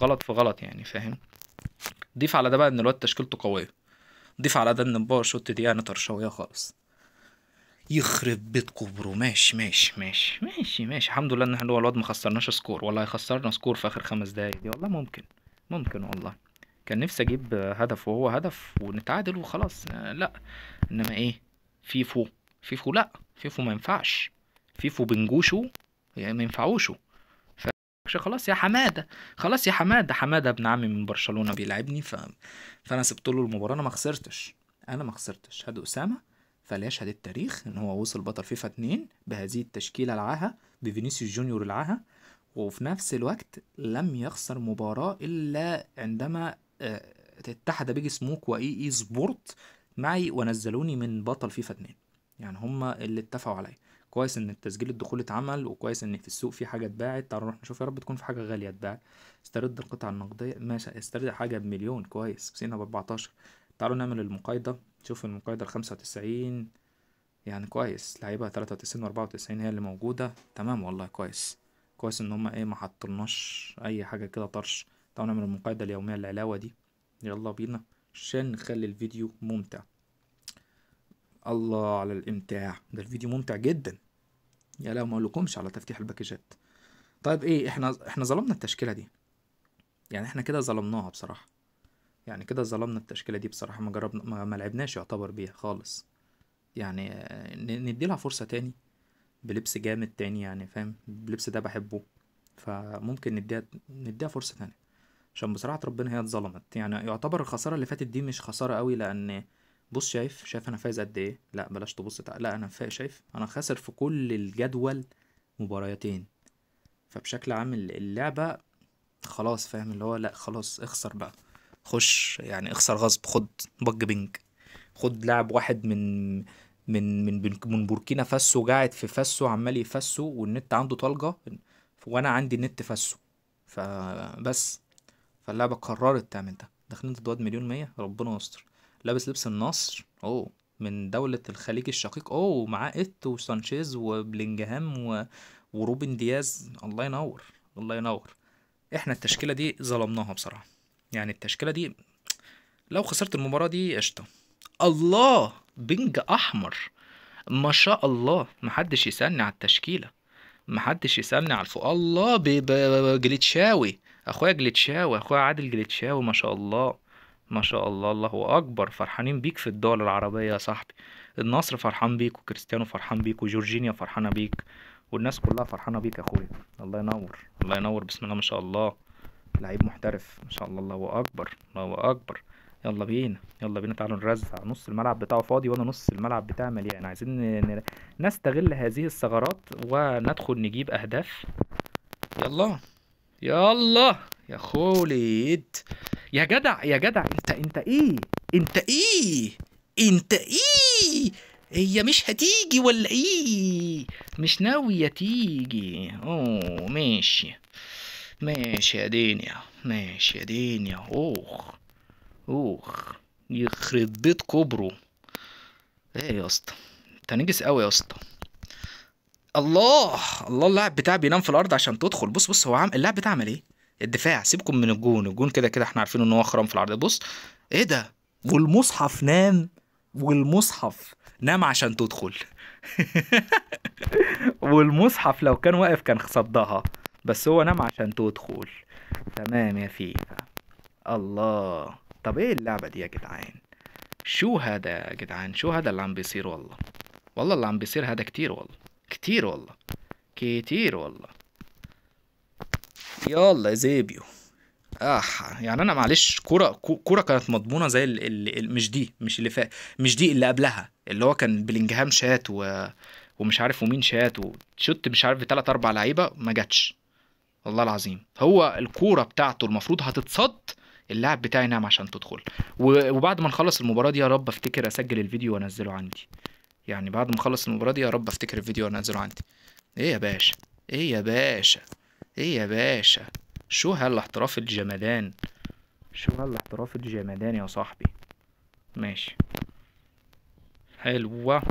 غلط في غلط يعني فاهم ضيف على ده بقى ان الواد تشكيلته قوية ضيف على ده ان الباور شوت دي انا يعني طرشاوية خالص يخرب بيت كبره ماشي ماشي ماشي ماشي ماشي الحمد لله ان احنا هو الواد ما خسرناش سكور والله خسرنا سكور في اخر خمس دقايق دي والله ممكن ممكن والله كان نفسي اجيب هدف وهو هدف ونتعادل وخلاص لا انما ايه فيفو فيفو لا فيفو ما ينفعش فيفو بنجوشو يعني ما ينفعوشو خلاص يا حماده خلاص يا حماده حماده ابن عمي من برشلونه بيلعبني ف... فانا سبت له المباراه انا ما خسرتش انا ما خسرتش هاد اسامه فليشهد التاريخ ان هو وصل بطل فيفا 2 بهذه التشكيله العاهه بفينيسيوس جونيور العاهه وفي نفس الوقت لم يخسر مباراه الا عندما آه، اتحد بيج سموك واي اي سبورت معي ونزلوني من بطل فيفا 2 يعني هما اللي اتفقوا عليا كويس ان التسجيل الدخول اتعمل وكويس ان في السوق في حاجه اتباعت تعالوا نروح نشوف يا رب تكون في حاجه غاليه اتباعت استرد القطعه النقديه ماشي استرد حاجه بمليون كويس كسبنا ب 14 تعالوا نعمل المقايضه تشوف القاعدة الخمسة وتسعين يعني كويس لعيبة تلاتة وتسعين وأربعة وتسعين هي اللي موجودة تمام والله كويس كويس إن هما إيه حطلناش أي حاجة كده طرش تعالوا نعمل المقايدة اليومية العلاوة دي يلا بينا عشان نخلي الفيديو ممتع الله على الإمتاع ده الفيديو ممتع جدا يا لا ما أقولكمش على تفتيح الباكجات طيب إيه إحنا إحنا ظلمنا التشكيلة دي يعني إحنا كده ظلمناها بصراحة يعني كده ظلمنا التشكيله دي بصراحه ما جربنا ما لعبناش يعتبر بيها خالص يعني ندي لها فرصه تاني بلبس جامد تاني يعني فاهم اللبس ده بحبه فممكن نديها نديها فرصه تانية عشان بصراحه ربنا هي اتظلمت يعني يعتبر الخساره اللي فاتت دي مش خساره قوي لان بص شايف شايف انا فايز قد ايه لا بلاش تبص تق... لا انا فايز شايف انا خاسر في كل الجدول مباراتين فبشكل عام اللعبه خلاص فاهم اللي هو لا خلاص اخسر بقى خش يعني اخسر غصب خد بج بنج خد لاعب واحد من من من من بوركينا فاسو قاعد في فاسو عمال يفسو والنت عنده طلقه وانا عندي النت فاسو فبس فاللعبه قررت تعمل ده داخلين ضد واد مليون مية ربنا يستر لابس لبس النصر اوه من دولة الخليج الشقيق اوه معاه ات وسانشيز وبلينجهام و... وروبن دياز الله ينور الله ينور احنا التشكيلة دي ظلمناها بصراحة يعني التشكيله دي لو خسرت المباراه دي قشطه الله بنج احمر ما شاء الله محدش يسالني على التشكيله محدش يسالني على الفوق الله جليتشاوي اخويا جليتشاوي اخويا عادل جليتشاوي ما شاء الله ما شاء الله الله هو اكبر فرحانين بيك في الدول العربيه يا صاحبي النصر فرحان بيك وكريستيانو فرحان بيك وجورجينيا فرحانه بيك والناس كلها فرحانه بيك يا اخويا الله ينور الله ينور بسم الله ما شاء الله لعيب محترف ما شاء الله الله اكبر الله اكبر يلا بينا يلا بينا تعالوا نرزع نص الملعب بتاعه فاضي وانا نص الملعب بتاعي مليان يعني عايزين نستغل هذه الثغرات وندخل نجيب اهداف يلا يلا يا خولد يا جدع يا جدع انت انت ايه انت ايه انت ايه هي مش هتيجي ولا ايه مش ناويه تيجي اوه ماشي ماشي يا دنيا ماشي يا دنيا اوخ اوخ يخرب بيت كبره ايه يا اسطى انت نجس قوي يا اسطى الله الله اللاعب بتاعي بينام في الارض عشان تدخل بص بص هو عم... اللاعب بتاعي عمل ايه الدفاع سيبكم من الجون الجون كده كده احنا عارفين ان هو خرم في العرض بص ايه ده والمصحف نام والمصحف نام عشان تدخل والمصحف لو كان واقف كان صدها بس هو نام عشان تدخل تمام يا فيفا الله طب ايه اللعبة دي يا جدعان شو هذا يا جدعان شو هذا اللي عم بيصير والله والله اللي عم بيصير هذا كتير والله كتير والله كتير والله يلا يا زيبيو اح آه، يعني انا معلش كرة كرة كانت مضمونة زي ال ال ال مش دي مش اللي فا مش دي اللي قبلها اللي هو كان بلينجهام شات و ومش عارف ومين شات وشوت مش عارف بتلات اربع لعيبه ما جاتش والله العظيم هو الكوره بتاعته المفروض هتتصد اللاعب بتاعي نام عشان تدخل وبعد ما نخلص المباراه دي يا رب افتكر اسجل الفيديو وانزله عندي يعني بعد ما اخلص المباراه دي يا رب افتكر الفيديو وانزله عندي ايه يا باشا ايه يا باشا ايه يا باشا شو هالاحتراف الجمدان شو هالاحتراف الجمدان يا صاحبي ماشي حلوه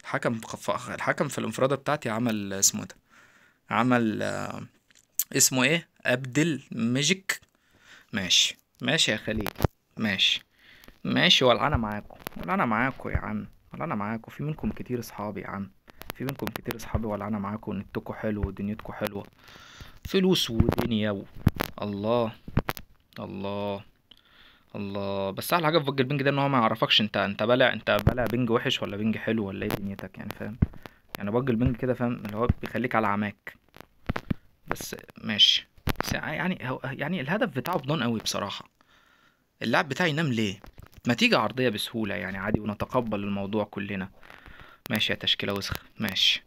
الحكم الحكم في الانفراده بتاعتي عمل اسمه ده عمل آه، اسمه ايه ابدل ماجيك ماشي ماشي يا خليل ماشي ماشي ولا انا معاكم ولا انا معاكم يا عم ولا انا معاكم في منكم كتير اصحابي يا عم في منكم كتير اصحابي ولا انا معاكم نتكو حلو ودنيتكو حلوه فلوس ودنيا و... الله الله الله بس احلى حاجه في بنج البنج ده ان هو ما يعرفكش انت انت بلع انت بلع بنج وحش ولا بنج حلو ولا ايه دنيتك يعني فاهم يعني بج البنج كده فاهم اللي هو بيخليك على عماك بس ماشي بس يعني هو يعني الهدف بتاعه بضان قوي بصراحه اللاعب بتاعي ينام ليه ما تيجي عرضيه بسهوله يعني عادي ونتقبل الموضوع كلنا ماشي يا تشكيله وسخه ماشي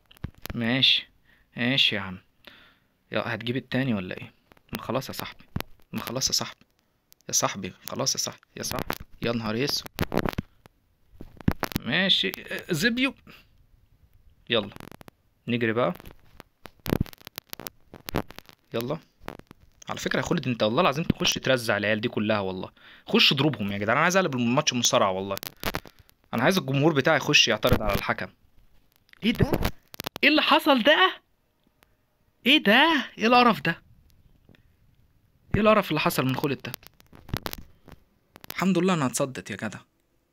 ماشي ماشي يا عم يا هتجيب التاني ولا ايه ما خلاص يا صاحبي ما خلاص يا صاحبي يا صاحبي خلاص يا صاحبي يا صاحبي يا نهار اسود ماشي زبيو يلا نجري بقى يلا على فكره يا خالد انت والله العظيم تخش ترزع العيال دي كلها والله خش اضربهم يا جدعان انا عايز اقلب الماتش مصارعه والله انا عايز الجمهور بتاعي يخش يعترض على الحكم ايه ده ايه اللي حصل ده ايه ده ايه القرف ده ايه القرف اللي حصل من خالد ده الحمد لله انا اتصدت يا جدع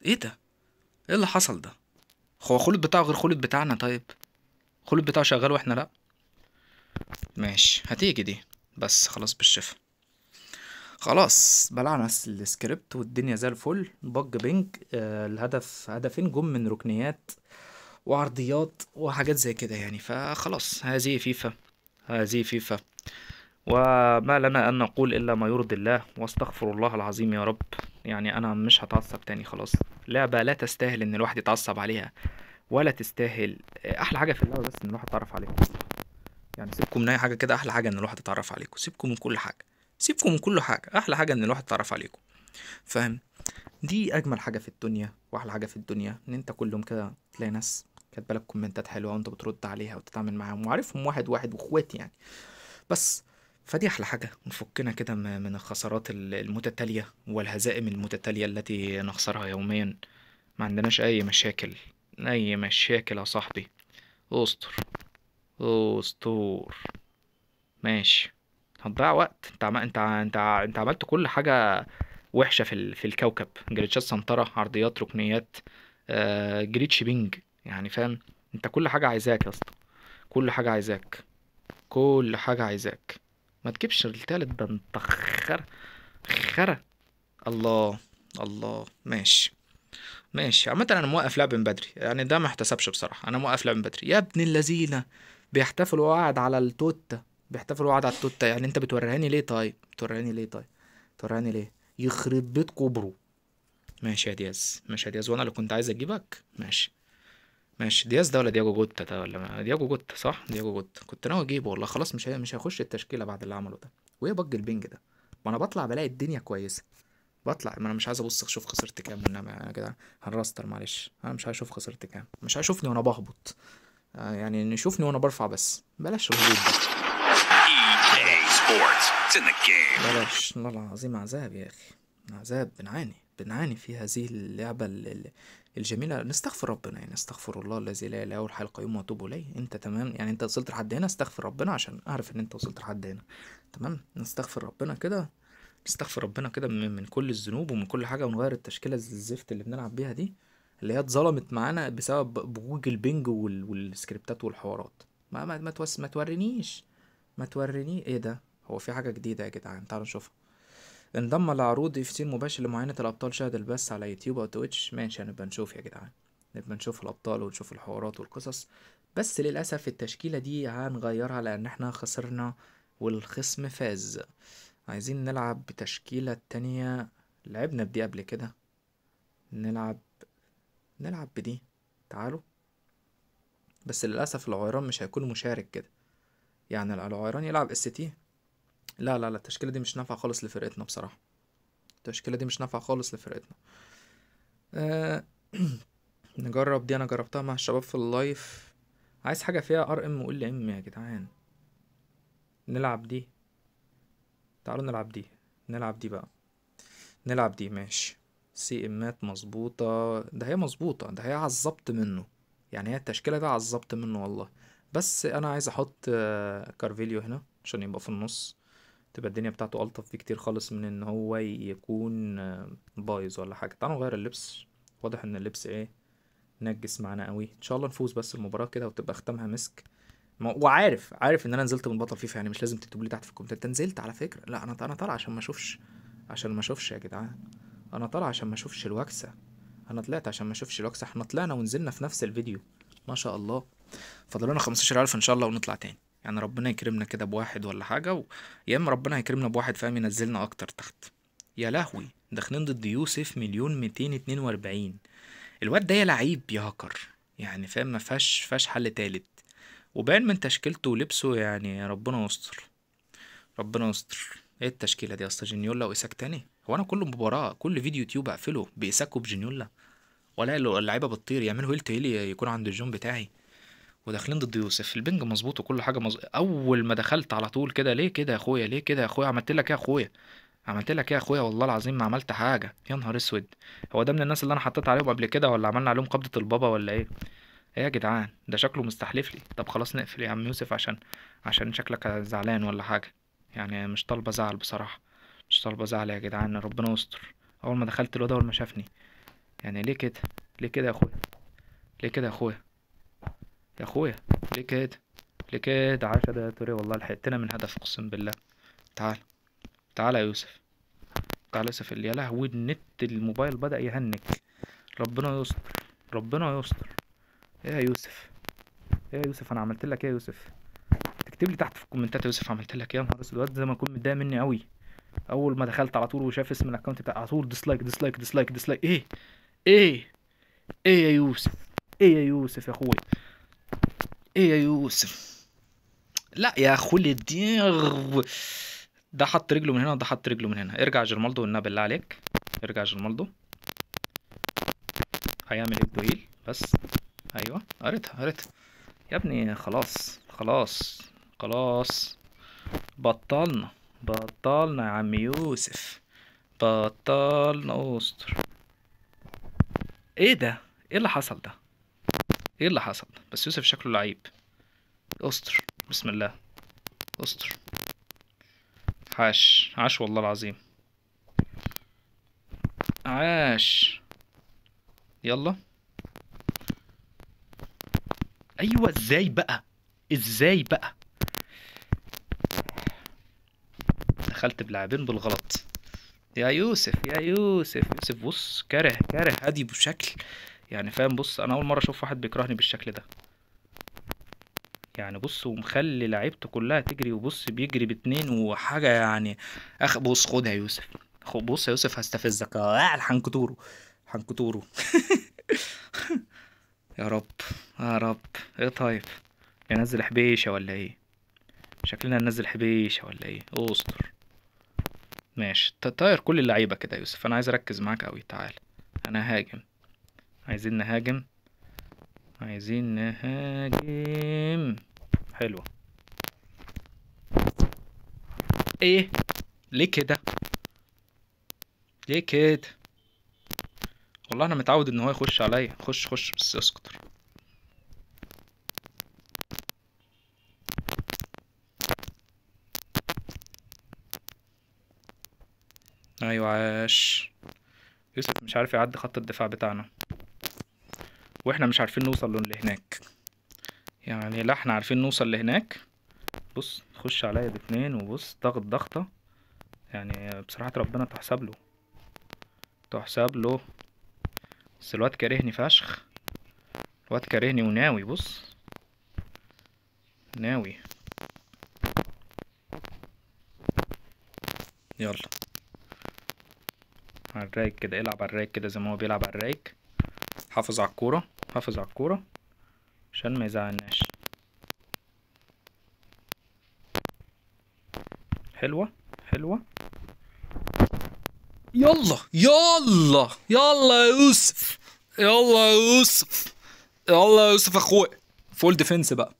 ايه ده ايه اللي حصل ده هو خلود بتاعه غير خلود بتاعنا طيب خلود بتاعه شغال واحنا لا ماشي هتيجي دي بس خلاص بالشفا خلاص بلعنا السكريبت والدنيا زي الفل بج بينج آه الهدف هدفين جم من ركنيات وعرضيات وحاجات زي كده يعني فخلاص هذه فيفا هذه فيفا وما لنا أن نقول إلا ما يرضي الله واستغفر الله العظيم يا رب يعني أنا مش هتعصب تاني خلاص لعبة لا تستاهل إن الواحد يتعصب عليها ولا تستاهل أحلى حاجة في اللعبة بس إن الواحد يتعرف عليكم يعني سيبكم من أي حاجة كده أحلى حاجة إن الواحد يتعرف عليكم سيبكم من كل حاجة سيبكم من كل حاجة أحلى حاجة إن الواحد يتعرف عليكم فاهم دي أجمل حاجة في الدنيا وأحلى حاجة في الدنيا إن أنت كل يوم كده تلاقي ناس كاتبة لك كومنتات حلوة وأنت بترد عليها وتتعامل معاهم وعارفهم واحد واحد وإخواتي يعني بس فدي احلى حاجه نفكنا كده من الخسارات المتتاليه والهزائم المتتاليه التي نخسرها يوميا ما عندناش اي مشاكل اي مشاكل يا صاحبي استر استر ماشي هتضيع وقت انت عم... انت انت انت عملت كل حاجه وحشه في ال... في الكوكب جريتشات سنتره عرضيات ركنيات آه... جريتش بينج يعني فاهم انت كل حاجه عايزاك يا اسطى كل حاجه عايزاك كل حاجه عايزاك ما تجيبش التالت ده انت خرا خرا الله الله ماشي ماشي عامة انا موقف لعب من بدري يعني ده ما احتسبش بصراحة انا موقف لعب من بدري يا ابن اللذينة بيحتفل وقعد على التوتة بيحتفل وقعد على التوتة يعني انت بتوريهاني ليه طيب بتوريهاني ليه طيب بتوريهاني ليه يخرب بيت كبره ماشي يا دياز ماشي يا دياز وانا اللي كنت عايز اجيبك ماشي ماشي دياز ده ولا دياجو جوتا ده ولا دياجو جوتا صح دياجو جوتا كنت ناوي اجيبه والله خلاص مش مش هخش التشكيله بعد اللي عمله ده وايه بج البنج ده ما انا بطلع بلاقي الدنيا كويسه بطلع ما انا مش عايز ابص اشوف خسرت كام انا كده هنراستر معلش انا مش عايز اشوف خسرت كام مش عايز اشوفني وانا بهبط آه، يعني نشوفني وانا برفع بس بلاش الهبوط ده بلاش والله العظيم عذاب يا اخي عذاب بنعاني بنعاني في هذه اللعبة الجميله نستغفر ربنا يعني استغفر الله الذي لا اله الا هو الحي القيوم واتوب اليه انت تمام يعني انت وصلت لحد هنا استغفر ربنا عشان اعرف ان انت وصلت لحد هنا تمام نستغفر ربنا كده نستغفر ربنا كده من, من كل الذنوب ومن كل حاجه ونغير التشكيله الزفت اللي بنلعب بيها دي اللي هي اتظلمت معانا بسبب بوج البنج وال... والسكريبتات والحوارات ما ما ما, توس... ما تورينيش ما توريني ايه ده هو في حاجه جديده يا جدعان تعالوا نشوفها انضم لعروض اف مباشر المباشر لمعاينة الأبطال شاهد البث على يوتيوب أو تويتش ماشي هنبقى نشوف يا جدعان نبقى نشوف الأبطال ونشوف الحوارات والقصص بس للأسف التشكيلة دي هنغيرها لأن احنا خسرنا والخصم فاز عايزين نلعب بتشكيلة تانية لعبنا بدي قبل كده نلعب نلعب بدي تعالوا بس للأسف العيران مش هيكون مشارك كده يعني العيران يلعب اس تي لا لا لا التشكيلة دي مش نافعة خالص لفرقتنا بصراحة التشكيلة دي مش نافعة خالص لفرقتنا أه نجرب دي انا جربتها مع الشباب في اللايف عايز حاجة فيها ار ام لي ام يا جدعان نلعب دي تعالوا نلعب دي نلعب دي بقى نلعب دي ماشي سي امات مظبوطة ده هي مظبوطة ده هي على الظبط منه يعني هي التشكيلة ده على الظبط منه والله بس انا عايز احط آه، كارفيليو هنا عشان يبقى في النص تبقى الدنيا بتاعته الطف بكتير خالص من ان هو يكون آه، بايظ ولا حاجه تعالوا نغير اللبس واضح ان اللبس ايه نجس معانا قوي ان شاء الله نفوز بس المباراه كده وتبقى ختمها مسك وعارف عارف ان انا نزلت من بطل فيفا يعني مش لازم تكتبولي لي تحت في الكومنتات انت نزلت على فكره لا انا انا طالع عشان ما اشوفش عشان ما اشوفش يا جدعان انا طالع عشان ما اشوفش الوكسه انا طلعت عشان ما اشوفش الوكسه احنا طلعنا ونزلنا في نفس الفيديو ما شاء الله فاضل لنا 15000 ان شاء الله ونطلع تاني يعني ربنا يكرمنا كده بواحد ولا حاجه و... يا اما ربنا هيكرمنا بواحد فاهم ينزلنا اكتر تحت يا لهوي داخلين ضد يوسف مليون 242 الواد ده يا لعيب يا هكر يعني فاهم ما فيهاش فيهاش حل تالت وباين من تشكيلته ولبسه يعني ربنا يستر ربنا يستر ايه التشكيله دي يا اسطى جينيولا وإيساك تاني هو انا كل مباراه كل فيديو يوتيوب اقفله بإيساك وبجينيولا ولا اللعيبه بتطير يعملوا هيل إيه تيلي يكون عند الجون بتاعي وداخلين ضد يوسف البنج مظبوط وكل حاجه مظبوط اول ما دخلت على طول كده ليه كده يا اخويا ليه كده يا اخويا عملت لك ايه يا اخويا عملت لك ايه يا اخويا والله العظيم ما عملت حاجه يا نهار اسود هو ده من الناس اللي انا حطيت عليهم قبل كده ولا عملنا عليهم قبضه البابا ولا ايه ايه يا جدعان ده شكله مستحلف لي طب خلاص نقفل يا عم يوسف عشان عشان شكلك زعلان ولا حاجه يعني مش طالبه زعل بصراحه مش طالبه زعل يا جدعان ربنا يستر اول ما دخلت الاوضه اول ما شافني يعني ليه كده ليه كده يا اخويا ليه كده يا اخويا يا اخويا ليه كده ليه كده عشرة يا توري والله لحقتنا من هدف اقسم بالله تعال تعال يا يوسف تعال يا يوسف يا لهوي النت الموبايل بدأ يهنج ربنا يستر ربنا يستر ايه يا يوسف ايه يا يوسف انا عملت لك ايه يا يوسف تكتب لي تحت في الكومنتات يا يوسف عملت لك إيه؟ يا نهار اسود الواد زي ما اكون متضايق مني قوي اول ما دخلت على طول وشاف اسم الاكونت بتاعي على طول ديسلايك ديسلايك ديسلايك ديسلايك ايه ايه ايه يا يوسف ايه يا يوسف يا اخويا ايه يا يوسف لا يا خولي الدين ده حط رجله من هنا وده حط رجله من هنا ارجع جرمالدو والنبي بالله عليك ارجع جرمالدو هيعمل إيه الدويل بس ايوه قريتها قريتها يا ابني خلاص خلاص خلاص بطلنا بطلنا يا عم يوسف بطلنا استر ايه ده ايه اللي حصل ده ايه اللي حصل بس يوسف شكله لعيب استر بسم الله استر عاش عاش والله العظيم عاش يلا ايوه ازاي بقى ازاي بقى دخلت بلاعبين بالغلط يا يوسف يا يوسف يوسف بص كاره كاره هادي بشكل يعني فاهم بص انا اول مره اشوف واحد بيكرهني بالشكل ده يعني بص ومخلي لعيبته كلها تجري وبص بيجري باتنين وحاجه يعني اخ بص خدها يا يوسف بص يا يوسف هستفزك اه الحنكتورو حنكتورو يا رب يا رب ايه طيب ينزل حبيشه ولا ايه شكلنا ننزل حبيشه ولا ايه استر ماشي طاير كل اللعيبه كده يا يوسف انا عايز اركز معاك قوي تعال انا هاجم عايزين نهاجم عايزين نهاجم حلوة ايه ليه كده ليه كده والله انا متعود ان هو يخش عليا خش خش بس اسكتر ايوه عاش يوسف مش عارف يعدي خط الدفاع بتاعنا واحنا مش عارفين نوصل لهناك يعني لا احنا عارفين نوصل لهناك بص خش عليا باتنين وبص ضغط ضغطة يعني بصراحة ربنا تحسب له تحسب له بس الواد كارهني فشخ الواد كارهني وناوي بص ناوي يلا على الرايك كده العب على الرايك كده زي ما هو بيلعب على الرايك حافظ على الكورة حافظ على الكورة عشان ما يزعلناش حلوة حلوة يلا يلا يلا يا يوسف يلا يا يوسف يلا يا يوسف اخويا فول ديفنس بقى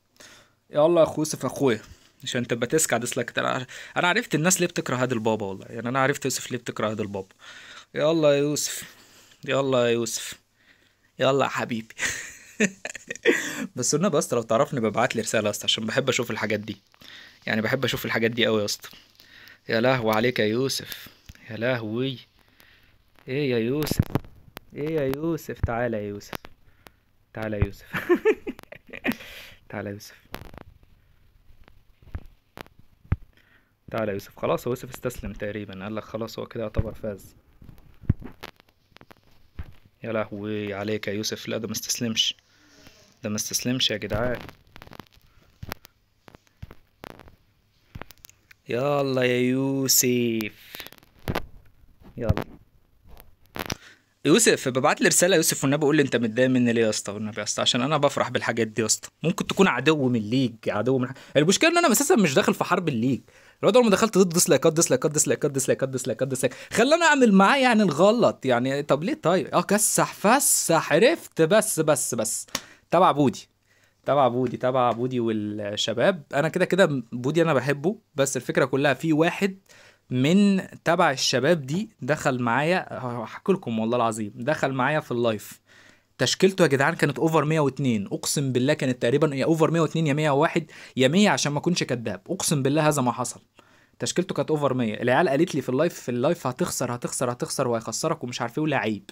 يلا يا اخو يوسف اخويا عشان تبقى تسكع ديسلايك انا عرفت الناس ليه بتكره هاد البابا والله يعني انا عرفت يوسف ليه بتكره هاد البابا يلا يا يوسف يلا يا يوسف يلا يا حبيبي بس قلنا بس لو تعرفني ببعت لي رساله اسطى عشان بحب اشوف الحاجات دي يعني بحب اشوف الحاجات دي قوي يا اسطى يا لهو عليك يا يوسف يا لهوي ايه يا يوسف ايه يا يوسف تعالى يا يوسف تعالى يا يوسف تعالى يا يوسف تعالى يا يوسف خلاص هو يوسف استسلم تقريبا قال لك خلاص هو كده يعتبر فاز يا لهوي عليك يا يوسف لا ده ما استسلمش ده ما استسلمش يا جدعان يلا يا يوسف يلا يوسف ببعت لي رساله يوسف والنبي بقول لي انت متضايق مني ليه يا اسطى والنبي يا اسطى عشان انا بفرح بالحاجات دي يا اسطى ممكن تكون عدو من الليج عدو من المشكله ان انا اساسا مش داخل في حرب الليج الواد اول ما دخلت ضد ديسلايكات ديسلايكات ديسلايكات ديسلايكات ديسلايكات ديسلايكات خلاني اعمل معاه يعني الغلط يعني طب ليه طيب اه كسح فسح عرفت بس بس بس تبع بودي تبع بودي تبع بودي والشباب انا كده كده بودي انا بحبه بس الفكره كلها في واحد من تبع الشباب دي دخل معايا هحكي لكم والله العظيم دخل معايا في اللايف تشكيلته يا جدعان كانت اوفر 102 اقسم بالله كانت تقريبا يا اوفر 102 يا 101 يا 100 عشان ما اكونش كذاب اقسم بالله هذا ما حصل تشكيلته كانت اوفر 100 العيال قالت لي في اللايف في اللايف هتخسر هتخسر هتخسر وهيخسرك ومش عارف ايه ولعيب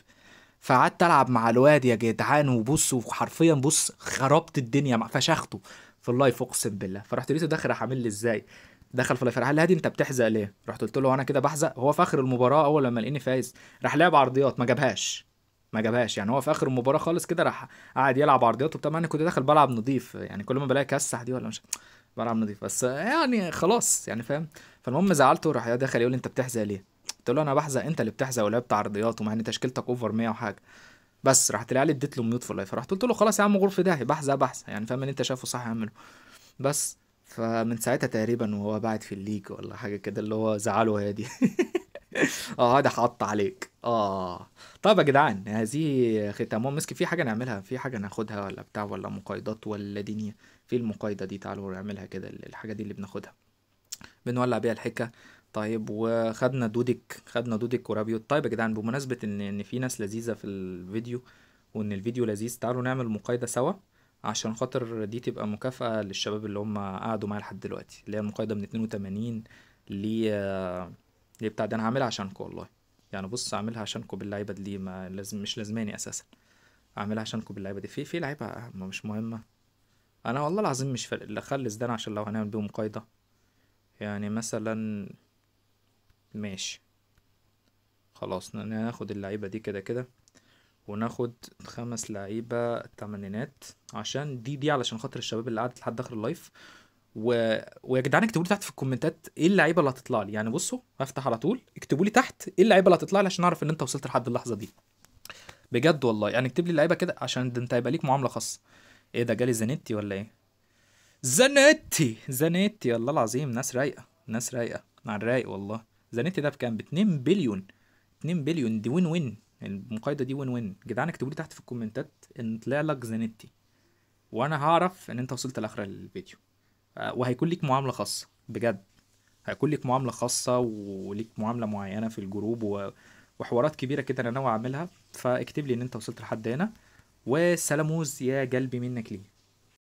فقعدت العب مع الواد يا جدعان وبص وحرفيا بص خربت الدنيا فشخته في اللايف اقسم بالله فرحت لقيته داخل هعمل لي ازاي دخل في الفرحه قال لي هادي انت بتحزق ليه رحت قلت له انا كده بحزق هو في اخر المباراه اول لما لقيني فايز راح لعب عرضيات ما جابهاش ما جابهاش يعني هو في اخر المباراه خالص كده راح قاعد يلعب عرضيات وبتاع انا كنت داخل بلعب نظيف يعني كل ما بلاقي كسح دي ولا مش بلعب نظيف بس يعني خلاص يعني فاهم فالمهم زعلته راح دخل يقول لي انت بتحزق ليه قلت له انا بحزق انت اللي بتحزق ولعبت عرضيات ومع ان تشكيلتك اوفر 100 وحاجه بس راح طلع لي اديت له ميوت في اللايف رحت قلت له خلاص يا عم غرفه داهي بحزق بحزق يعني فاهم اللي انت شايفه صح اعمله بس فمن ساعتها تقريبا وهو بعد في الليج ولا حاجه كده اللي هو زعله هي دي اه ده حط عليك اه طيب يا جدعان هذه ختام مسك في حاجه نعملها في حاجه ناخدها ولا بتاع ولا مقايضات ولا دنيا في المقايضه دي تعالوا نعملها كده الحاجه دي اللي بناخدها بنولع بيها الحكه طيب وخدنا دودك خدنا دودك ورابيو طيب يا جدعان بمناسبه ان ان في ناس لذيذه في الفيديو وان الفيديو لذيذ تعالوا نعمل مقايضه سوا عشان خاطر دي تبقى مكافأة للشباب اللي هم قعدوا معايا لحد دلوقتي اللي هي المقايضة من اتنين وتمانين ليه بتاع ده انا هعملها عشانكم والله يعني بص اعملها عشانكم باللعيبه دي ما لازم مش لازماني اساسا اعملها عشانكم باللعيبه دي في في لعيبه مش مهمه انا والله العظيم مش فارق اخلص ده عشان لو هنعمل بيهم مقايضة يعني مثلا ماشي خلاص ناخد اللعيبه دي كده كده وناخد خمس لعيبه تمانينات عشان دي دي علشان خاطر الشباب اللي قعدت لحد اخر اللايف و... ويا جدعان اكتبوا لي تحت في الكومنتات ايه اللعيبه اللي هتطلع لي يعني بصوا هفتح على طول اكتبوا لي تحت ايه اللعيبه اللي هتطلع لي عشان اعرف ان انت وصلت لحد اللحظه دي بجد والله يعني اكتب لي اللعيبه كده عشان ده انت هيبقى ليك معامله خاصه ايه ده جالي زانيتي ولا ايه زانيتي زانيتي والله العظيم ناس رايقه ناس رايقه على الرايق والله زانيتي ده بكام ب 2 بليون 2 بليون دي وين وين المقايضه دي وين وين جدعان اكتبوا لي تحت في الكومنتات ان طلع لك زانيتي وانا هعرف ان انت وصلت لاخر الفيديو آه، وهيكون ليك معامله خاصه بجد هيكون ليك معامله خاصه وليك معامله معينه في الجروب و... وحوارات كبيره كده انا ناوي اعملها فاكتب لي ان انت وصلت لحد هنا وسلاموز يا قلبي منك ليه